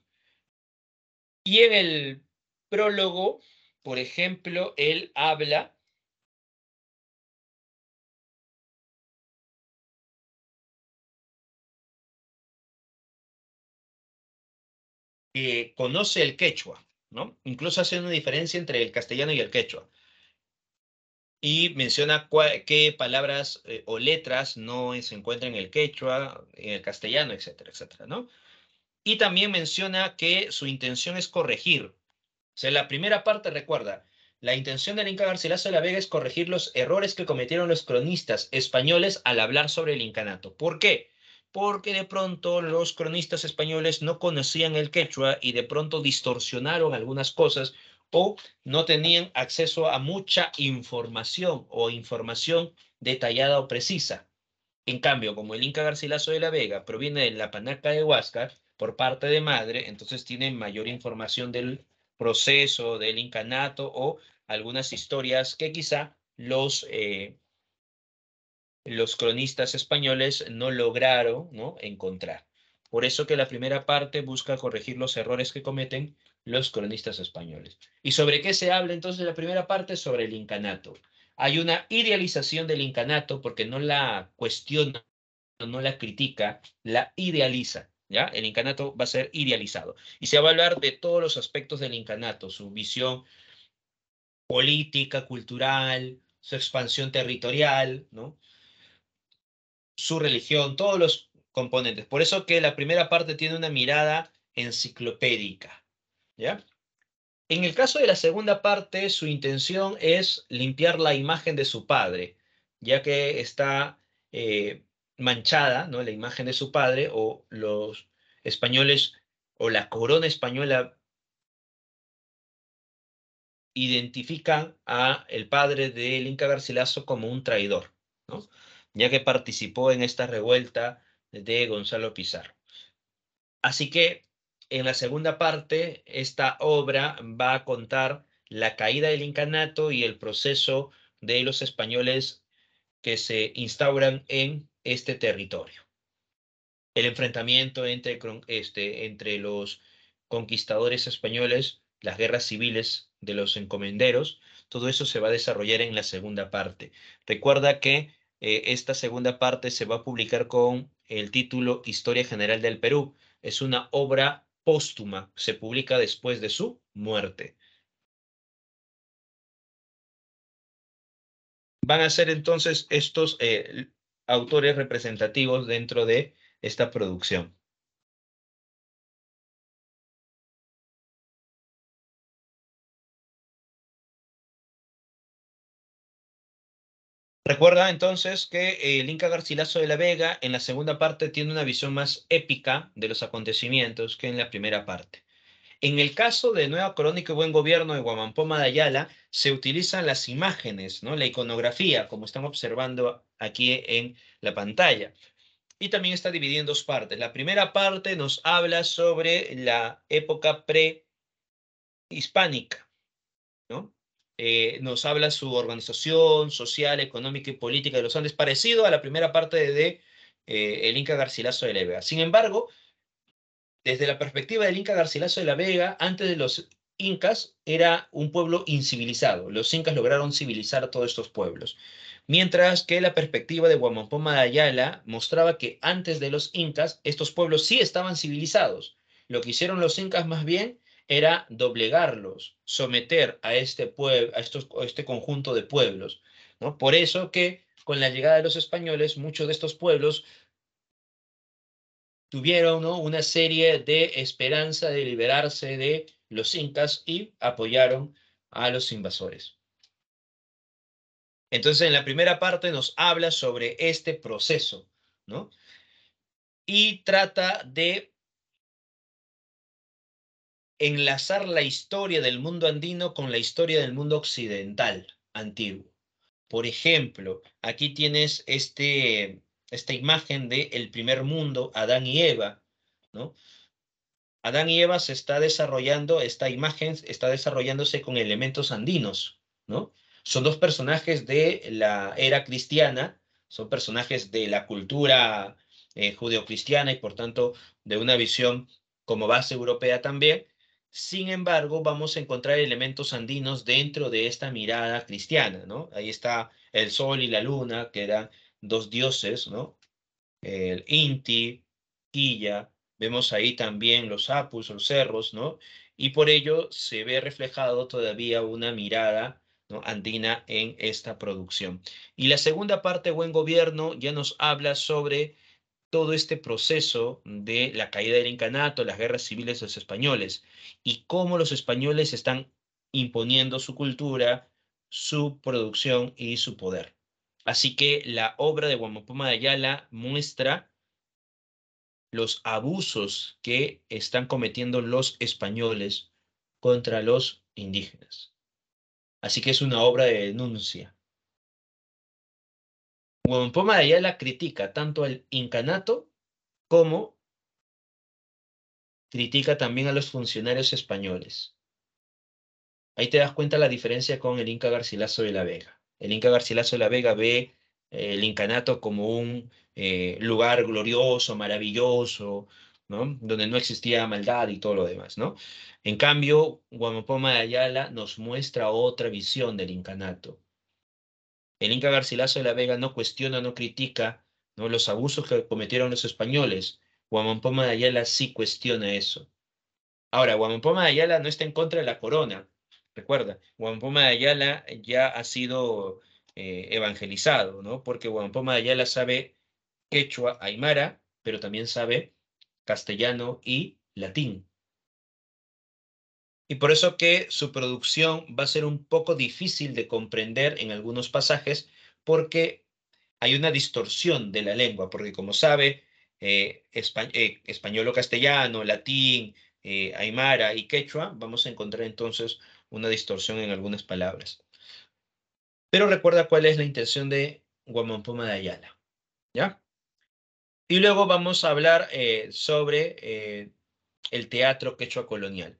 Y en el prólogo por ejemplo, él habla conoce el quechua, ¿no? Incluso hace una diferencia entre el castellano y el quechua. Y menciona qué palabras eh, o letras no se encuentran en el quechua, en el castellano, etcétera, etcétera, ¿no? Y también menciona que su intención es corregir, o sea, la primera parte recuerda, la intención del Inca Garcilaso de la Vega es corregir los errores que cometieron los cronistas españoles al hablar sobre el incanato. ¿Por qué? Porque de pronto los cronistas españoles no conocían el quechua y de pronto distorsionaron algunas cosas o no tenían acceso a mucha información o información detallada o precisa. En cambio, como el Inca Garcilaso de la Vega proviene de la Panaca de Huáscar por parte de madre, entonces tiene mayor información del proceso del incanato o algunas historias que quizá los, eh, los cronistas españoles no lograron ¿no? encontrar. Por eso que la primera parte busca corregir los errores que cometen los cronistas españoles. ¿Y sobre qué se habla entonces la primera parte? Sobre el incanato. Hay una idealización del incanato porque no la cuestiona, no la critica, la idealiza. ¿ya? El incanato va a ser idealizado. Y se va a hablar de todos los aspectos del incanato, su visión política, cultural, su expansión territorial, ¿no? su religión, todos los componentes. Por eso que la primera parte tiene una mirada enciclopédica. ¿ya? En el caso de la segunda parte, su intención es limpiar la imagen de su padre, ya que está eh, manchada, ¿no? la imagen de su padre, o los españoles, o la corona española identifican a el padre del Inca Garcilaso como un traidor, ¿no? ya que participó en esta revuelta de Gonzalo Pizarro. Así que en la segunda parte, esta obra va a contar la caída del incanato y el proceso de los españoles que se instauran en este territorio. El enfrentamiento entre, este, entre los conquistadores españoles, las guerras civiles de los encomenderos, todo eso se va a desarrollar en la segunda parte. Recuerda que eh, esta segunda parte se va a publicar con el título Historia General del Perú. Es una obra póstuma, se publica después de su muerte. Van a ser entonces estos, eh, autores representativos dentro de esta producción. Recuerda entonces que eh, el Inca Garcilaso de la Vega en la segunda parte tiene una visión más épica de los acontecimientos que en la primera parte. En el caso de Nueva Crónica y Buen Gobierno de Guamampoma de Ayala, se utilizan las imágenes, la iconografía, como están observando aquí en la pantalla. Y también está dividida en dos partes. La primera parte nos habla sobre la época prehispánica, eh, nos habla su organización social, económica y política de los Andes, parecido a la primera parte de, eh, el Inca Garcilaso de Levea Sin embargo, desde la perspectiva del Inca Garcilaso de la Vega, antes de los incas era un pueblo incivilizado. Los incas lograron civilizar a todos estos pueblos. Mientras que la perspectiva de Guamampoma de Ayala mostraba que antes de los incas, estos pueblos sí estaban civilizados. Lo que hicieron los incas más bien era doblegarlos, someter a este, este conjunto de pueblos. Por eso que con la llegada de los españoles, muchos de estos pueblos tuvieron una serie de esperanza de liberarse de los incas y apoyaron a los invasores. Entonces, en la primera parte nos habla sobre este proceso, ¿no? Y trata de enlazar la historia del mundo andino con la historia del mundo occidental antiguo. Por ejemplo, aquí tienes este, esta imagen de el primer mundo, Adán y Eva, ¿no? Adán y Eva se está desarrollando, esta imagen está desarrollándose con elementos andinos, ¿no? Son dos personajes de la era cristiana, son personajes de la cultura eh, judeocristiana y por tanto de una visión como base europea también. Sin embargo, vamos a encontrar elementos andinos dentro de esta mirada cristiana, ¿no? Ahí está el sol y la luna, que eran dos dioses, ¿no? El Inti, Quilla, vemos ahí también los apus, los cerros, ¿no? Y por ello se ve reflejado todavía una mirada ¿no? andina en esta producción. Y la segunda parte, Buen Gobierno, ya nos habla sobre todo este proceso de la caída del incanato, las guerras civiles de los españoles y cómo los españoles están imponiendo su cultura, su producción y su poder. Así que la obra de Guamopoma de Ayala muestra los abusos que están cometiendo los españoles contra los indígenas. Así que es una obra de denuncia. Guamopoma de Ayala critica tanto al incanato como critica también a los funcionarios españoles. Ahí te das cuenta la diferencia con el Inca Garcilaso de la Vega. El Inca Garcilaso de la Vega ve eh, el incanato como un eh, lugar glorioso, maravilloso, ¿no? donde no existía maldad y todo lo demás. ¿no? En cambio, Guamapoma de Ayala nos muestra otra visión del incanato. El Inca Garcilaso de la Vega no cuestiona, no critica los abusos que cometieron los españoles. Guamapoma de Ayala sí cuestiona eso. Ahora, Guamapoma de Ayala no está en contra de la corona, Recuerda, Poma de Ayala ya ha sido eh, evangelizado, ¿no? Porque Poma de Ayala sabe quechua, aymara, pero también sabe castellano y latín. Y por eso que su producción va a ser un poco difícil de comprender en algunos pasajes, porque hay una distorsión de la lengua, porque como sabe, eh, eh, español o castellano, latín, aymara y quechua, vamos a encontrar entonces una distorsión en algunas palabras. Pero recuerda cuál es la intención de Guamampoma de Ayala. ¿Ya? Y luego vamos a hablar eh, sobre eh, el teatro quechua colonial.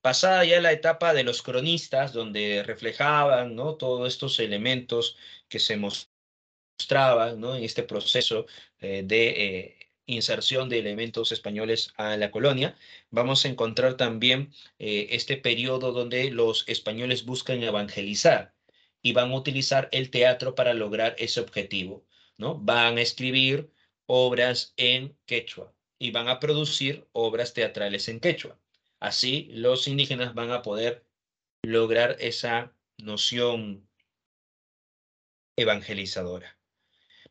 Pasada ya la etapa de los cronistas, donde reflejaban ¿no? todos estos elementos que se mostraban en este proceso eh, de inserción de elementos españoles a la colonia, vamos a encontrar también eh, este periodo donde los españoles buscan evangelizar y van a utilizar el teatro para lograr ese objetivo, ¿no? Van a escribir obras en quechua y van a producir obras teatrales en quechua. Así los indígenas van a poder lograr esa noción evangelizadora.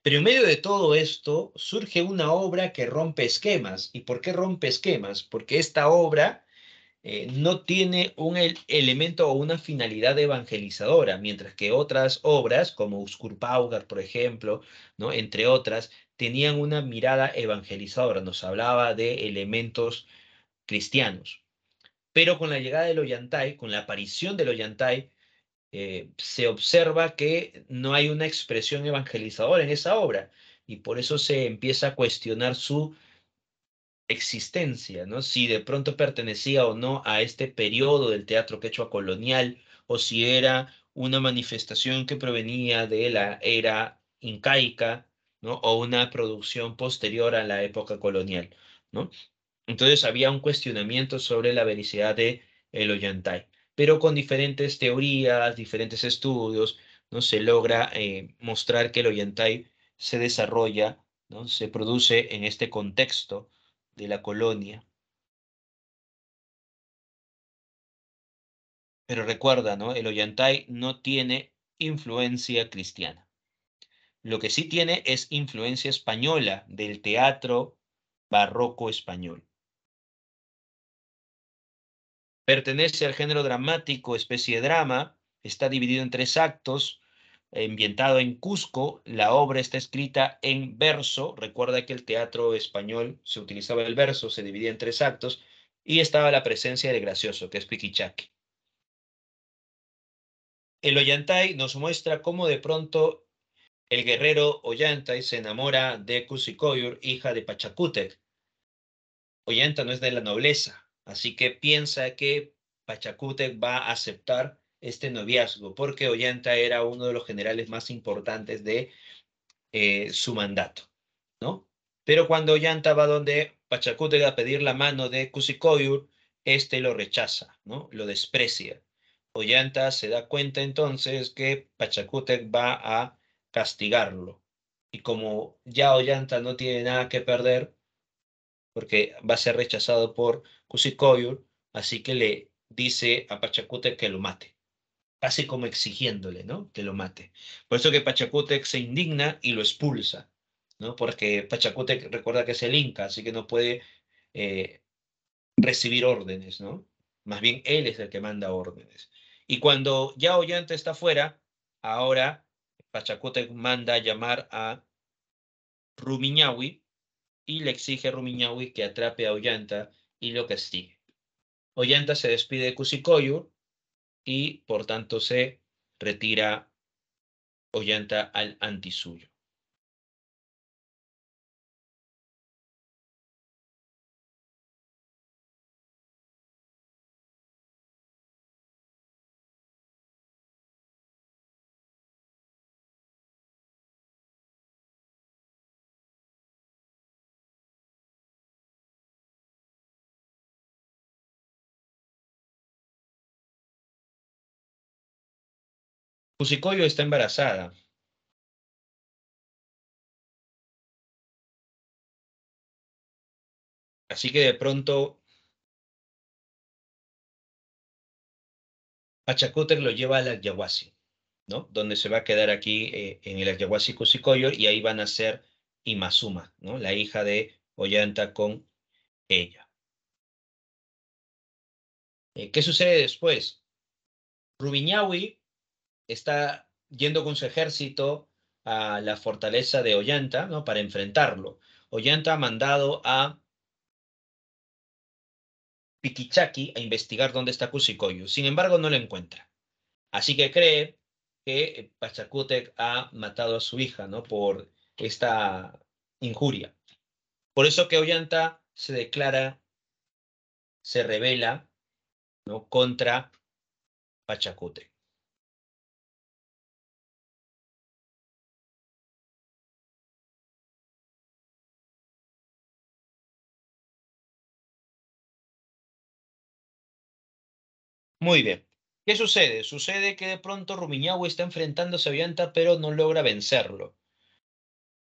Pero en medio de todo esto surge una obra que rompe esquemas. ¿Y por qué rompe esquemas? Porque esta obra eh, no tiene un elemento o una finalidad evangelizadora, mientras que otras obras, como Uskurpaugar, por ejemplo, ¿no? entre otras, tenían una mirada evangelizadora, nos hablaba de elementos cristianos. Pero con la llegada del Ollantay, con la aparición del Ollantay, eh, se observa que no hay una expresión evangelizadora en esa obra y por eso se empieza a cuestionar su existencia, ¿no? Si de pronto pertenecía o no a este periodo del teatro quechua colonial o si era una manifestación que provenía de la era incaica, ¿no? O una producción posterior a la época colonial, ¿no? Entonces había un cuestionamiento sobre la veracidad de el Ollantay pero con diferentes teorías, diferentes estudios, ¿no? se logra eh, mostrar que el Ollantay se desarrolla, ¿no? se produce en este contexto de la colonia. Pero recuerda, ¿no? el Ollantay no tiene influencia cristiana. Lo que sí tiene es influencia española del teatro barroco español. Pertenece al género dramático, especie de drama, está dividido en tres actos, ambientado en Cusco, la obra está escrita en verso, recuerda que el teatro español se utilizaba el verso, se dividía en tres actos, y estaba la presencia de Gracioso, que es Piquichaque. El Ollantay nos muestra cómo de pronto el guerrero Ollantay se enamora de Cusicoyur, hija de Pachacútec. Ollanta no es de la nobleza, Así que piensa que Pachacútec va a aceptar este noviazgo, porque Ollanta era uno de los generales más importantes de eh, su mandato, ¿no? Pero cuando Ollanta va donde Pachacútec a pedir la mano de Cusicoyur, este lo rechaza, ¿no? Lo desprecia. Ollanta se da cuenta entonces que Pachacútec va a castigarlo. Y como ya Ollanta no tiene nada que perder, porque va a ser rechazado por Kusikoyur, así que le dice a Pachacútec que lo mate, casi como exigiéndole, ¿no? Que lo mate. Por eso que Pachacútec se indigna y lo expulsa, ¿no? Porque Pachacútec recuerda que es el Inca, así que no puede eh, recibir órdenes, ¿no? Más bien él es el que manda órdenes. Y cuando ya está fuera, ahora Pachacútec manda llamar a Rumiñahui y le exige a Rumiñahui que atrape a Ollanta y lo castigue. Ollanta se despide de Cusicoyur y por tanto se retira Ollanta al antisuyo. Kusikoyo está embarazada. Así que de pronto Pachacúter lo lleva al Ayahuasi, ¿no? Donde se va a quedar aquí eh, en el Ayahuasi Cusicoyo y ahí van a ser Imazuma, ¿no? La hija de Ollanta con ella. Eh, ¿Qué sucede después? Rubiñahui está yendo con su ejército a la fortaleza de Ollanta ¿no? para enfrentarlo. Ollanta ha mandado a Pikichaki a investigar dónde está Cusicoyo. Sin embargo, no lo encuentra. Así que cree que Pachacútec ha matado a su hija ¿no? por esta injuria. Por eso que Ollanta se declara, se revela ¿no? contra Pachacútec. Muy bien. ¿Qué sucede? Sucede que de pronto Rumiñahui está enfrentándose a Ollanta, pero no logra vencerlo.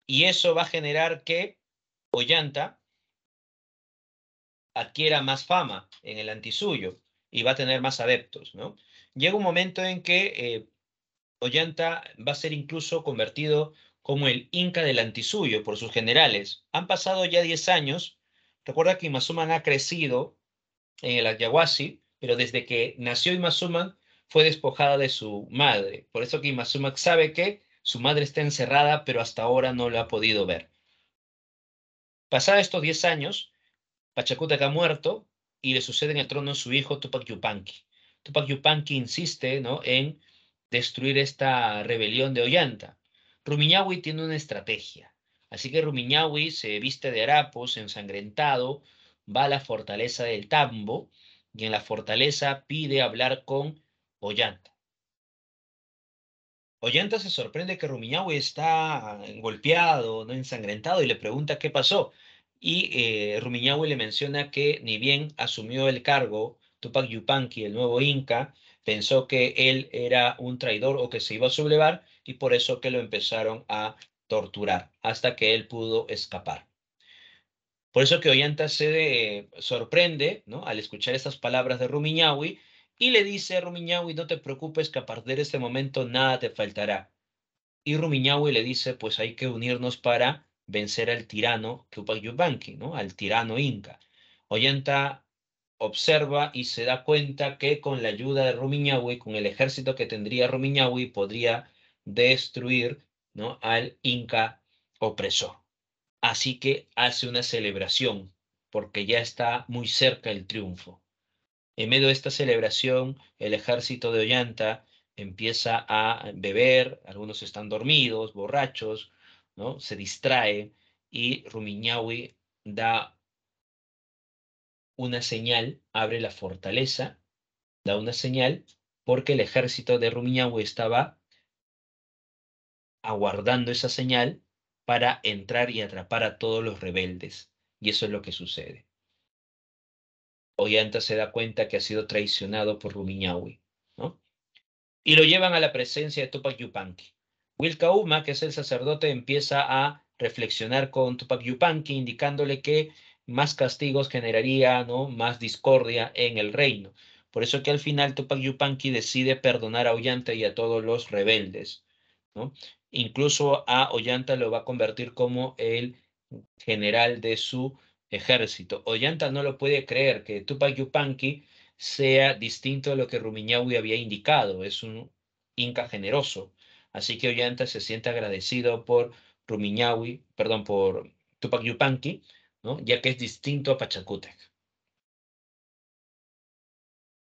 Y eso va a generar que Ollanta adquiera más fama en el antisuyo y va a tener más adeptos, ¿no? Llega un momento en que eh, Ollanta va a ser incluso convertido como el Inca del antisuyo por sus generales. Han pasado ya 10 años. Recuerda que Imazuman ha crecido en el Ayahuasi pero desde que nació Imazuma fue despojada de su madre. Por eso que Imazuma sabe que su madre está encerrada, pero hasta ahora no lo ha podido ver. Pasados estos 10 años, Pachacuta ha muerto y le sucede en el trono su hijo Tupac Yupanqui. Tupac Yupanqui insiste ¿no? en destruir esta rebelión de Ollanta. Rumiñahui tiene una estrategia. Así que Rumiñahui se viste de harapos, ensangrentado, va a la fortaleza del Tambo, y en la fortaleza pide hablar con Ollanta. Ollanta se sorprende que Rumiñahui está golpeado, ¿no? ensangrentado, y le pregunta qué pasó. Y eh, Rumiñahui le menciona que ni bien asumió el cargo, Tupac Yupanqui, el nuevo Inca, pensó que él era un traidor o que se iba a sublevar y por eso que lo empezaron a torturar hasta que él pudo escapar. Por eso que Ollanta se eh, sorprende ¿no? al escuchar estas palabras de Rumiñahui y le dice a Rumiñahui, no te preocupes que a partir de este momento nada te faltará. Y Rumiñahui le dice, pues hay que unirnos para vencer al tirano Yupanqui, ¿no? al tirano inca. Oyanta observa y se da cuenta que con la ayuda de Rumiñahui, con el ejército que tendría Rumiñahui, podría destruir ¿no? al inca opresor. Así que hace una celebración, porque ya está muy cerca el triunfo. En medio de esta celebración, el ejército de Ollanta empieza a beber, algunos están dormidos, borrachos, ¿no? Se distrae y Rumiñahui da una señal, abre la fortaleza, da una señal, porque el ejército de Rumiñahui estaba aguardando esa señal para entrar y atrapar a todos los rebeldes. Y eso es lo que sucede. Ollanta se da cuenta que ha sido traicionado por Rumiñahui, ¿no? Y lo llevan a la presencia de Tupac Yupanqui. Wilkauma, que es el sacerdote, empieza a reflexionar con Tupac Yupanqui, indicándole que más castigos generaría, ¿no? Más discordia en el reino. Por eso que al final Tupac Yupanqui decide perdonar a Ollanta y a todos los rebeldes, ¿no? Incluso a Ollanta lo va a convertir como el general de su ejército. Ollanta no lo puede creer que Tupac Yupanqui sea distinto a lo que Rumiñahui había indicado. Es un inca generoso. Así que Ollanta se siente agradecido por Rumiñahui, perdón, por Tupac Yupanqui, ya que es distinto a Pachacutec.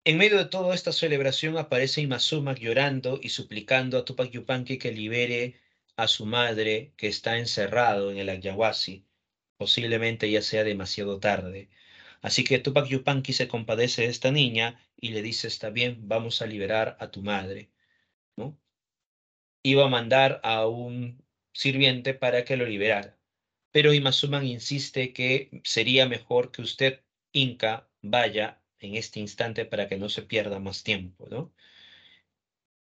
En medio de toda esta celebración aparece Imazuma llorando y suplicando a Tupac Yupanqui que libere a su madre que está encerrado en el Ayahuasi. Posiblemente ya sea demasiado tarde. Así que Tupac Yupanqui se compadece de esta niña y le dice, está bien, vamos a liberar a tu madre. Iba a mandar a un sirviente para que lo liberara. Pero Imazuma insiste que sería mejor que usted, Inca, vaya en este instante para que no se pierda más tiempo, ¿no?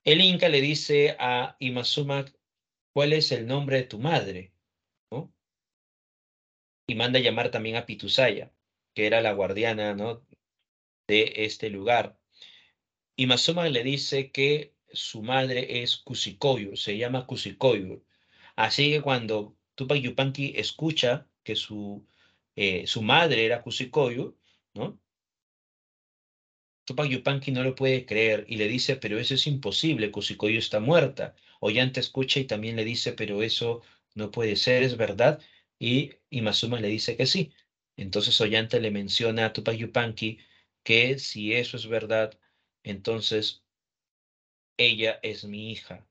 El Inca le dice a Imazumac, ¿cuál es el nombre de tu madre? ¿No? Y manda llamar también a Pitusaya, que era la guardiana, ¿no? De este lugar. Imazumac le dice que su madre es Cusicoyo, se llama Cusicoyo. Así que cuando Tupac Yupanqui escucha que su, eh, su madre era Cusicoyo, ¿no? Tupac no lo puede creer y le dice, pero eso es imposible, kusikoyu está muerta. Ollanta escucha y también le dice, pero eso no puede ser, es verdad. Y, Imazuma le dice que sí. Entonces Ollanta le menciona a Tupac que si eso es verdad, entonces ella es mi hija.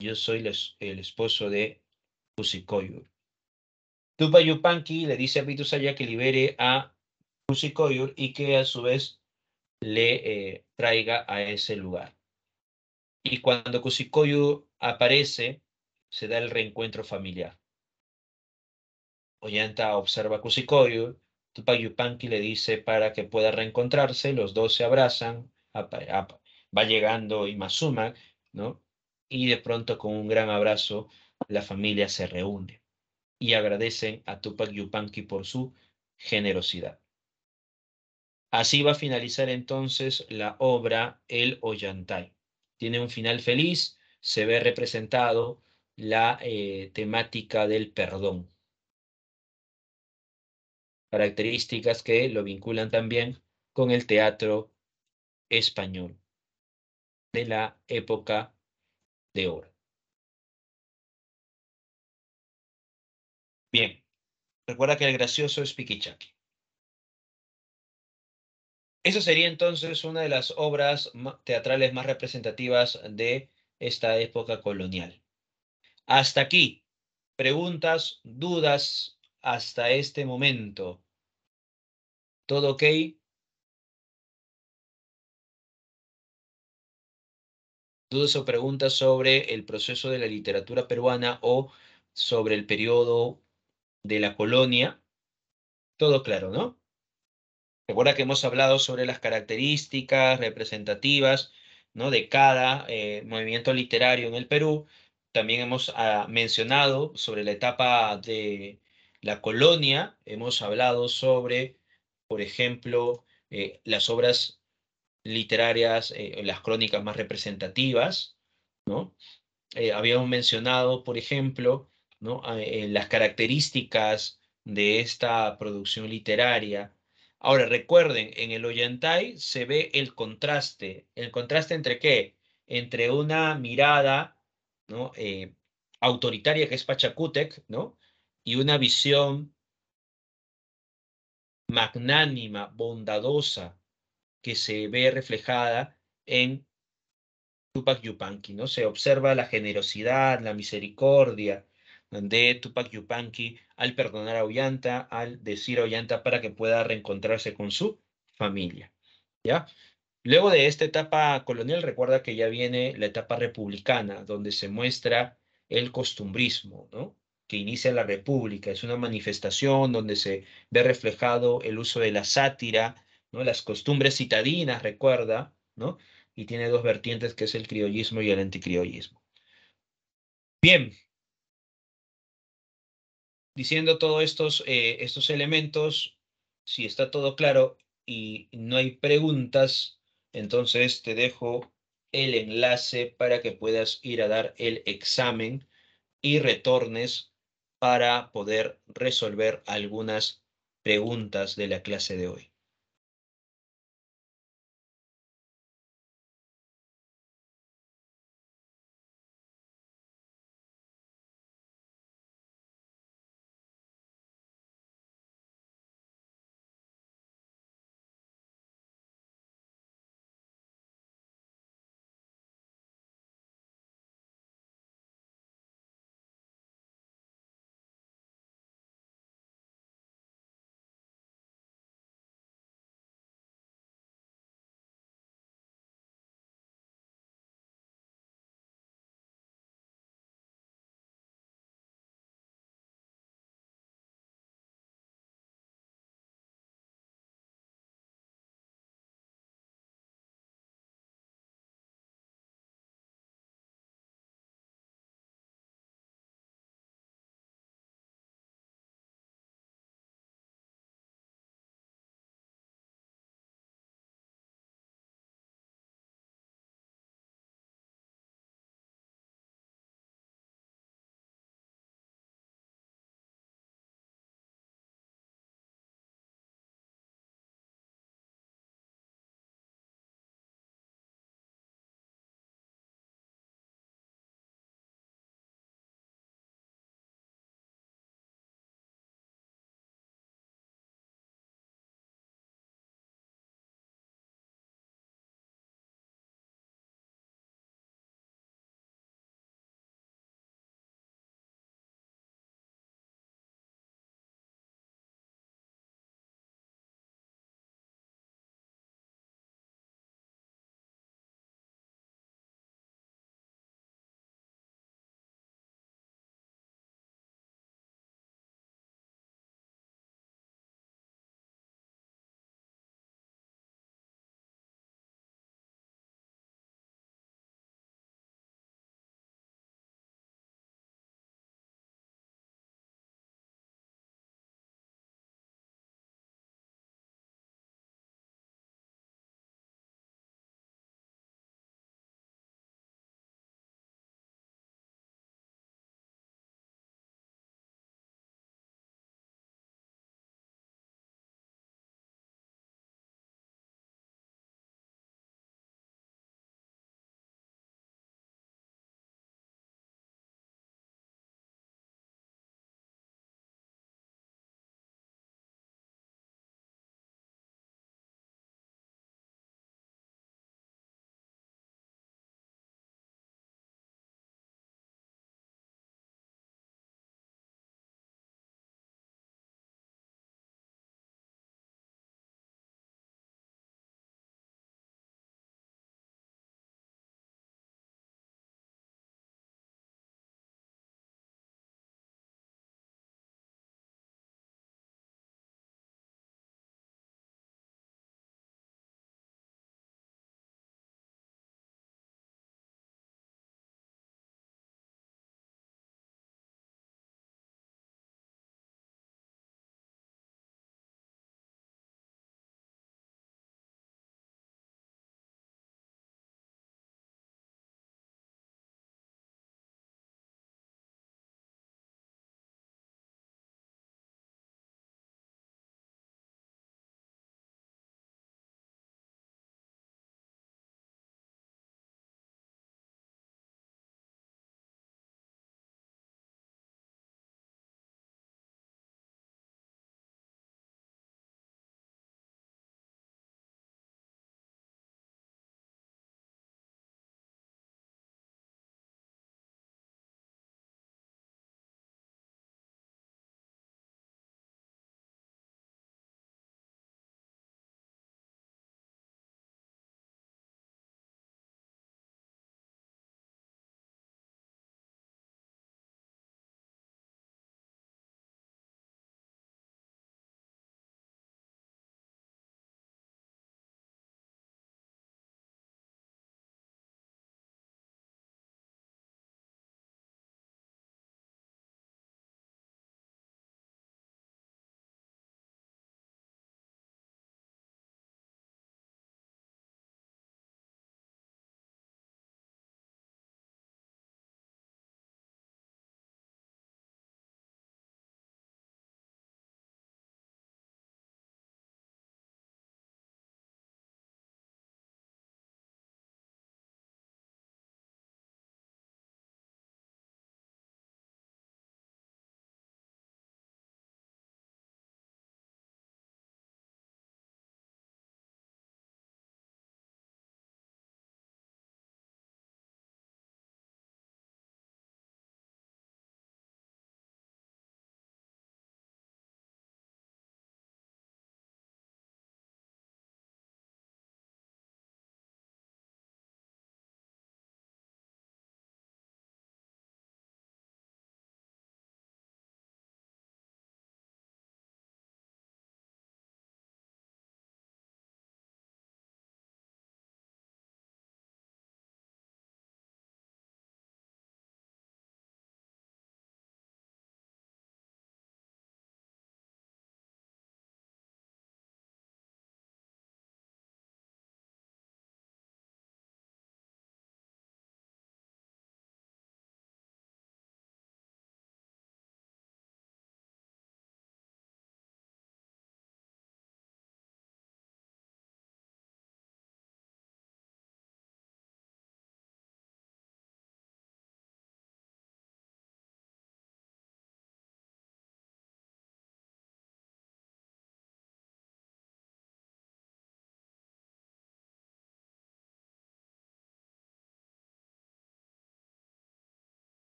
Yo soy el esposo de kusikoyu Tupac le dice a Vitusaya que libere a Kusikoyur y que a su vez le eh, traiga a ese lugar. Y cuando Kusikoyu aparece, se da el reencuentro familiar. Oyanta observa a Kusikoyu, Tupac Yupanqui le dice para que pueda reencontrarse, los dos se abrazan, va llegando Imazuma, ¿no? Y de pronto con un gran abrazo la familia se reúne y agradecen a Tupac Yupanqui por su generosidad. Así va a finalizar entonces la obra El Ollantay. Tiene un final feliz, se ve representado la eh, temática del perdón. Características que lo vinculan también con el teatro español de la época de oro. Bien, recuerda que el gracioso es Piquichaki. Esa sería entonces una de las obras teatrales más representativas de esta época colonial. Hasta aquí, preguntas, dudas hasta este momento. ¿Todo ok? Dudas o preguntas sobre el proceso de la literatura peruana o sobre el periodo de la colonia. Todo claro, ¿no? Recuerda que hemos hablado sobre las características representativas de cada eh, movimiento literario en el Perú. También hemos ah, mencionado sobre la etapa de la colonia, hemos hablado sobre, por ejemplo, eh, las obras literarias, eh, las crónicas más representativas, habíamos mencionado, por ejemplo, ah, las características de esta producción literaria, Ahora, recuerden, en el Ollantay se ve el contraste. ¿El contraste entre qué? Entre una mirada ¿no? Eh, autoritaria que es Pachacútec, ¿no? Y una visión magnánima, bondadosa, que se ve reflejada en Tupac Yupanqui, ¿no? Se observa la generosidad, la misericordia, de Tupac Yupanqui al perdonar a Ollanta, al decir a Ollanta para que pueda reencontrarse con su familia. ¿ya? Luego de esta etapa colonial, recuerda que ya viene la etapa republicana, donde se muestra el costumbrismo, ¿no? que inicia la República. Es una manifestación donde se ve reflejado el uso de la sátira, ¿no? las costumbres citadinas, recuerda, ¿no? y tiene dos vertientes, que es el criollismo y el anticriollismo. Bien, diciendo todos estos, eh, estos elementos, si está todo claro y no hay preguntas, entonces te dejo el enlace para que puedas ir a dar el examen y retornes para poder resolver algunas preguntas de la clase de hoy.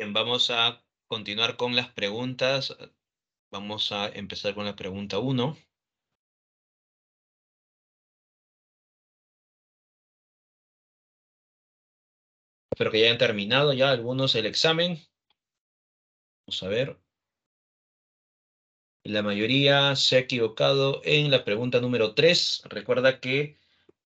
Bien, vamos a continuar con las preguntas. Vamos a empezar con la pregunta 1. Espero que ya hayan terminado ya algunos el examen. Vamos a ver. La mayoría se ha equivocado en la pregunta número 3. Recuerda que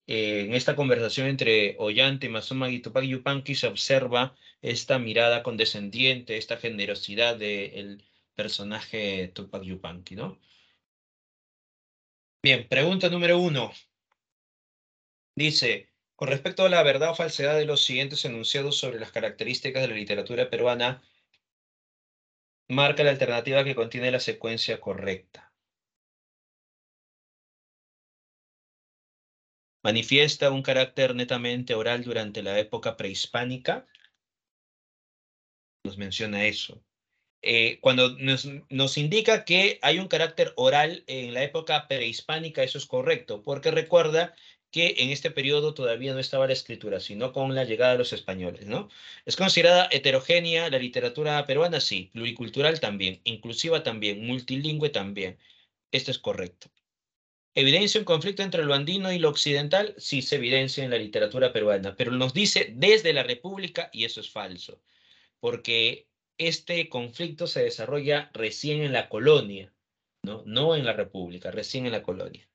en esta conversación entre y Mazuma y Tupac Yupanqui se observa esta mirada condescendiente, esta generosidad del personaje Tupac Yupanqui, ¿no? Bien, pregunta número uno. Dice, con respecto a la verdad o falsedad de los siguientes enunciados sobre las características de la literatura peruana, marca la alternativa que contiene la secuencia correcta. manifiesta un carácter netamente oral durante la época prehispánica. Nos menciona eso. Eh, cuando nos, nos, indica que hay un carácter oral en la época prehispánica, eso es correcto, porque recuerda que en este periodo todavía no estaba la escritura, sino con la llegada de los españoles, ¿no? Es considerada heterogénea la literatura peruana, sí, pluricultural también, inclusiva también, multilingüe también. Esto es correcto. ¿Evidencia un conflicto entre lo andino y lo occidental? Sí se evidencia en la literatura peruana, pero nos dice desde la República y eso es falso, porque este conflicto se desarrolla recién en la colonia, no, no en la República, recién en la colonia.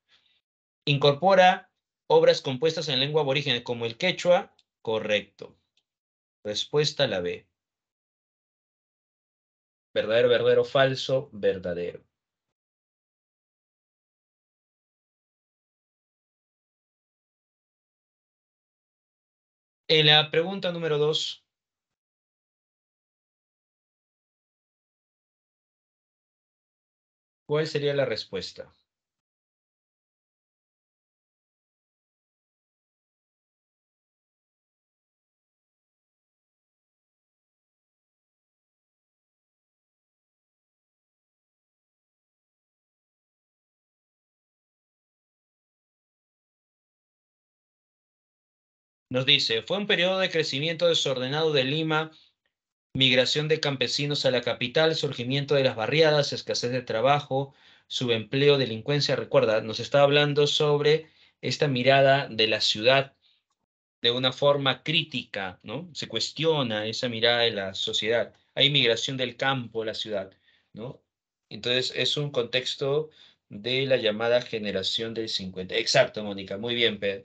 Incorpora obras compuestas en lengua aborigen como el quechua, correcto. Respuesta la B. Verdadero, verdadero, falso, verdadero. En la pregunta número dos, ¿cuál sería la respuesta? Nos dice, fue un periodo de crecimiento desordenado de Lima, migración de campesinos a la capital, surgimiento de las barriadas, escasez de trabajo, subempleo, delincuencia. Recuerda, nos está hablando sobre esta mirada de la ciudad de una forma crítica, ¿no? Se cuestiona esa mirada de la sociedad. Hay migración del campo a la ciudad, ¿no? Entonces es un contexto de la llamada generación del 50. Exacto, Mónica, muy bien, Pedro.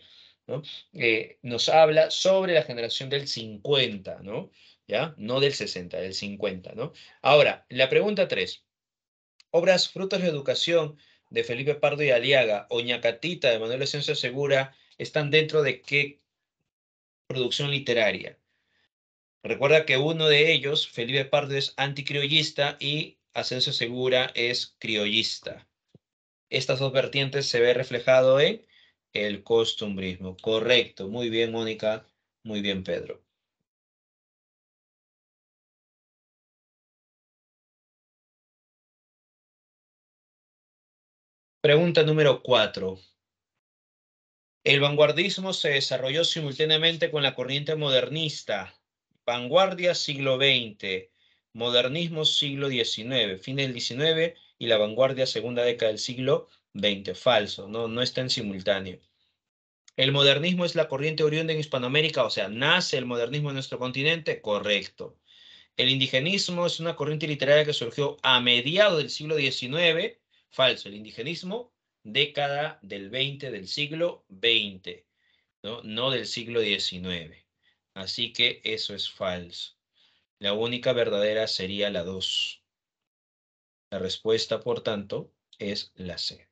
Eh, nos habla sobre la generación del 50, ¿no? ¿Ya? No del 60, del 50, ¿no? Ahora, la pregunta 3. Obras Frutos de Educación de Felipe Pardo y Aliaga o Ñacatita de Manuel Asensio Segura están dentro de qué producción literaria. Recuerda que uno de ellos, Felipe Pardo, es anticriollista y Asensio Segura es criollista. Estas dos vertientes se ve reflejado en el costumbrismo. Correcto. Muy bien, Mónica. Muy bien, Pedro. Pregunta número cuatro. El vanguardismo se desarrolló simultáneamente con la corriente modernista. Vanguardia siglo XX, modernismo siglo XIX, fin del XIX y la vanguardia segunda década del siglo 20. Falso, no, no está en simultáneo. El modernismo es la corriente oriunda en Hispanoamérica, o sea, nace el modernismo en nuestro continente, correcto. El indigenismo es una corriente literaria que surgió a mediados del siglo XIX, falso. El indigenismo, década del 20 del siglo XX, ¿no? no del siglo XIX. Así que eso es falso. La única verdadera sería la 2. La respuesta, por tanto, es la C.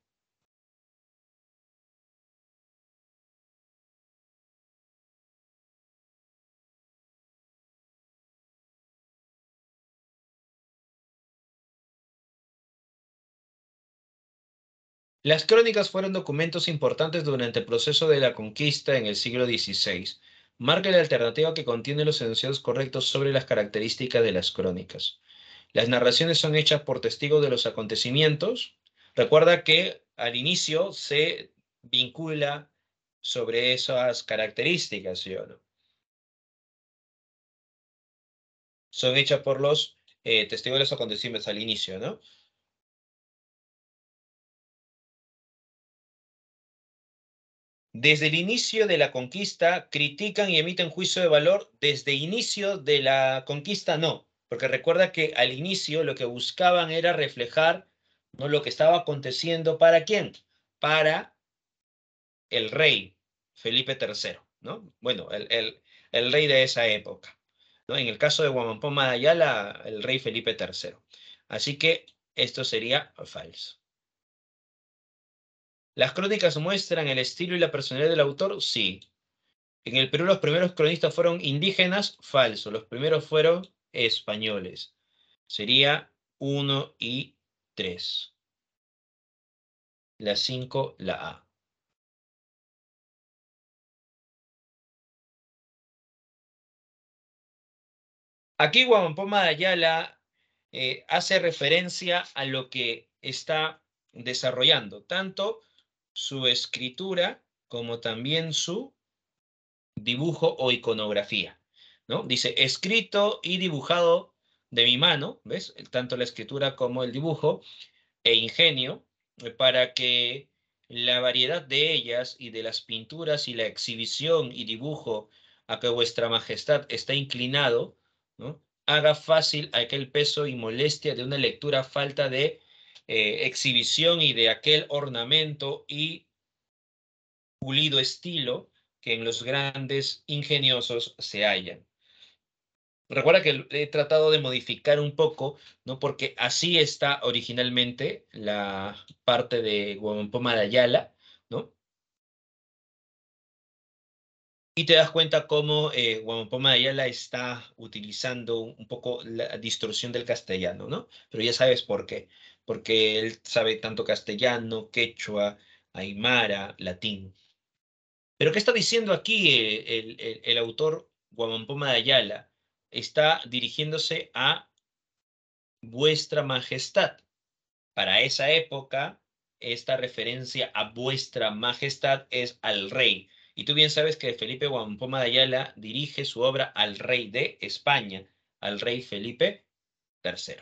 Las crónicas fueron documentos importantes durante el proceso de la conquista en el siglo XVI. Marca la alternativa que contiene los enunciados correctos sobre las características de las crónicas. Las narraciones son hechas por testigos de los acontecimientos. Recuerda que al inicio se vincula sobre esas características, ¿sí o no? Son hechas por los eh, testigos de los acontecimientos al inicio, ¿no? Desde el inicio de la conquista critican y emiten juicio de valor, desde inicio de la conquista no, porque recuerda que al inicio lo que buscaban era reflejar ¿no? lo que estaba aconteciendo para quién, para el rey Felipe III, ¿no? Bueno, el, rey de esa época. ¿no? En el caso de de Ayala el rey Felipe III. Así que esto sería falso. ¿Las crónicas muestran el estilo y la personalidad del autor? Sí. En el Perú los primeros cronistas fueron indígenas, falso. Los primeros fueron españoles. Sería 1 y 3. La 5, la A. Aquí Guamampoma de Ayala eh, hace referencia a lo que está desarrollando, tanto su escritura como también su dibujo o iconografía. ¿no? Dice, escrito y dibujado de mi mano, ¿ves? Tanto la escritura como el dibujo, e ingenio, eh, para que la variedad de ellas y de las pinturas y la exhibición y dibujo a que vuestra majestad está inclinado, ¿no? haga fácil aquel peso y molestia de una lectura falta de eh, exhibición y de aquel ornamento y pulido estilo que en los grandes ingeniosos se hallan. Recuerda que he tratado de modificar un poco, ¿no? Porque así está originalmente la parte de Guamampoma de Ayala, ¿no? Y te das cuenta cómo eh, Guamampoma de Ayala está utilizando un poco la distorsión del castellano, ¿no? Pero ya sabes por qué porque él sabe tanto castellano, quechua, aymara, latín. Pero ¿qué está diciendo aquí eh, el, autor Guamampoma de Ayala? Está dirigiéndose a vuestra majestad. Para esa época, esta referencia a vuestra majestad es al rey. Y tú bien sabes que Felipe Guamampoma de Ayala dirige su obra al rey de España, al rey Felipe III.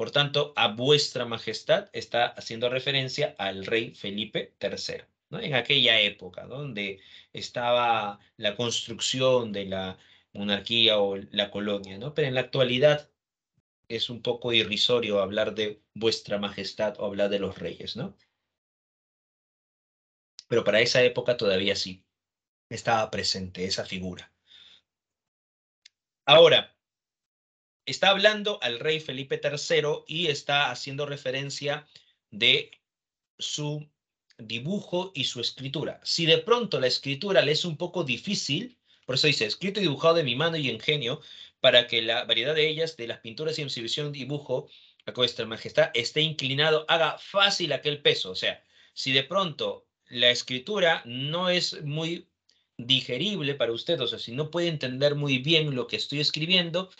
Por tanto, a vuestra majestad está haciendo referencia al rey Felipe III. ¿no? En aquella época donde estaba la construcción de la monarquía o la colonia, ¿no? Pero en la actualidad es un poco irrisorio hablar de vuestra majestad o hablar de los reyes, ¿no? Pero para esa época todavía sí estaba presente esa figura. Ahora, está hablando al rey Felipe III y está haciendo referencia de su dibujo y su escritura. Si de pronto la escritura le es un poco difícil, por eso dice, escrito y dibujado de mi mano y ingenio, para que la variedad de ellas, de las pinturas y exhibición, dibujo, a vuestra majestad, esté inclinado, haga fácil aquel peso. O sea, si de pronto la escritura no es muy digerible para usted, o sea, si no puede entender muy bien lo que estoy escribiendo,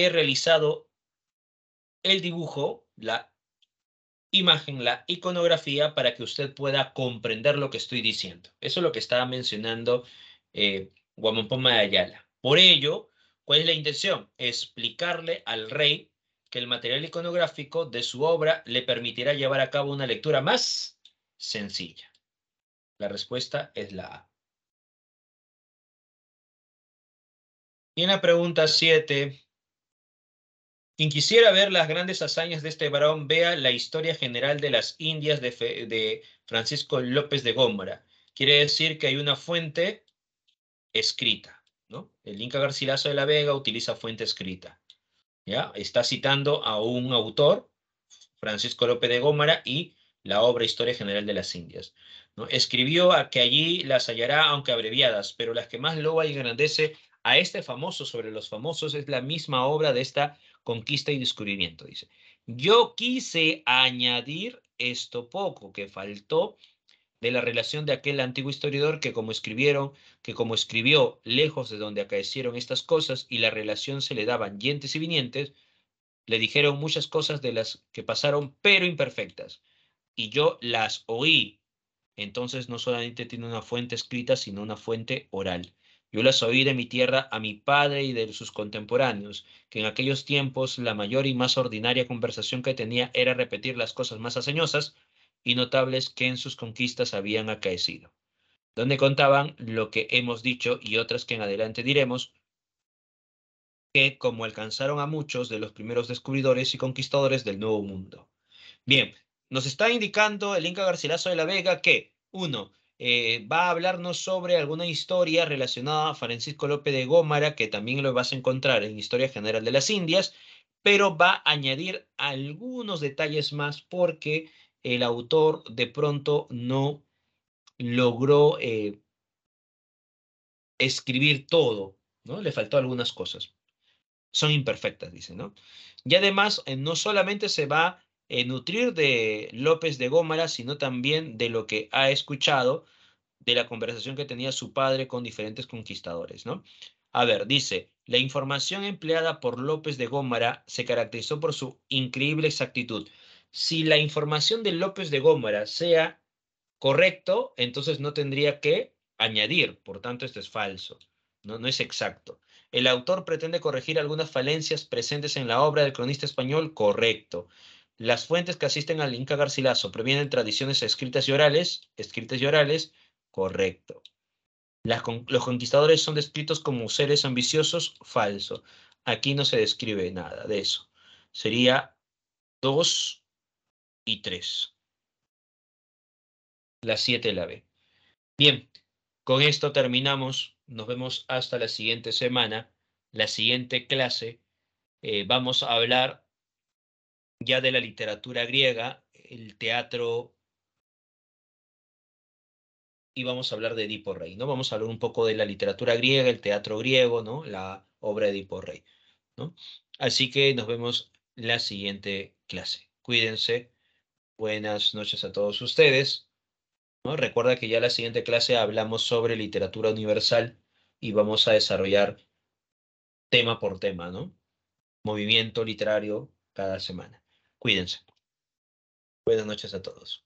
he realizado el dibujo, la imagen, la iconografía para que usted pueda comprender lo que estoy diciendo. Eso es lo que estaba mencionando eh, Guamampoma de Ayala. Por ello, ¿cuál es la intención? Explicarle al rey que el material iconográfico de su obra le permitirá llevar a cabo una lectura más sencilla. La respuesta es la A. Y en la pregunta 7, quien quisiera ver las grandes hazañas de este varón, vea la historia general de las Indias de, Francisco López de Gómara. Quiere decir que hay una fuente escrita. ¿no? El Inca Garcilaso de la Vega utiliza fuente escrita. ¿ya? Está citando a un autor, Francisco López de Gómara, y la obra Historia General de las Indias. ¿no? Escribió a que allí las hallará, aunque abreviadas, pero las que más lo y engrandece a este famoso sobre los famosos es la misma obra de esta conquista y descubrimiento, dice. Yo quise añadir esto poco que faltó de la relación de aquel antiguo historiador que como escribieron, que como escribió lejos de donde acaecieron estas cosas y la relación se le daban dientes y vinientes, le dijeron muchas cosas de las que pasaron pero imperfectas y yo las oí. Entonces no solamente tiene una fuente escrita, sino una fuente oral. Yo las oí de mi tierra a mi padre y de sus contemporáneos, que en aquellos tiempos la mayor y más ordinaria conversación que tenía era repetir las cosas más haceñosas y notables que en sus conquistas habían acaecido, donde contaban lo que hemos dicho y otras que en adelante diremos, que como alcanzaron a muchos de los primeros descubridores y conquistadores del Nuevo Mundo. Bien, nos está indicando el Inca Garcilaso de la Vega que, uno, eh, va a hablarnos sobre alguna historia relacionada a Francisco López de Gómara, que también lo vas a encontrar en Historia General de las Indias, pero va a añadir algunos detalles más porque el autor de pronto no logró eh, escribir todo, ¿no? Le faltó algunas cosas. Son imperfectas, dice, ¿no? Y además, eh, no solamente se va eh, nutrir de López de Gómara, sino también de lo que ha escuchado de la conversación que tenía su padre con diferentes conquistadores, ¿no? A ver, dice, la información empleada por López de Gómara se caracterizó por su increíble exactitud. Si la información de López de Gómara sea correcto, entonces no tendría que añadir, por tanto esto es falso, no, no es exacto. El autor pretende corregir algunas falencias presentes en la obra del cronista español, correcto. Las fuentes que asisten al Inca Garcilaso provienen tradiciones escritas y orales, escritas y orales, correcto. los conquistadores son descritos como seres ambiciosos, falso. Aquí no se describe nada de eso. Sería 2 y 3. La 7 la B. Bien, con esto terminamos. Nos vemos hasta la siguiente semana, la siguiente clase. Eh, vamos a hablar ya de la literatura griega, el teatro, y vamos a hablar de Edipo Rey, ¿no? Vamos a hablar un poco de la literatura griega, el teatro griego, ¿no? La obra de Edipo Rey, ¿no? Así que nos vemos la siguiente clase. Cuídense. Buenas noches a todos ustedes. ¿no? Recuerda que ya la siguiente clase hablamos sobre literatura universal y vamos a desarrollar tema por tema, ¿no? Movimiento literario cada semana. Cuídense. Buenas noches a todos.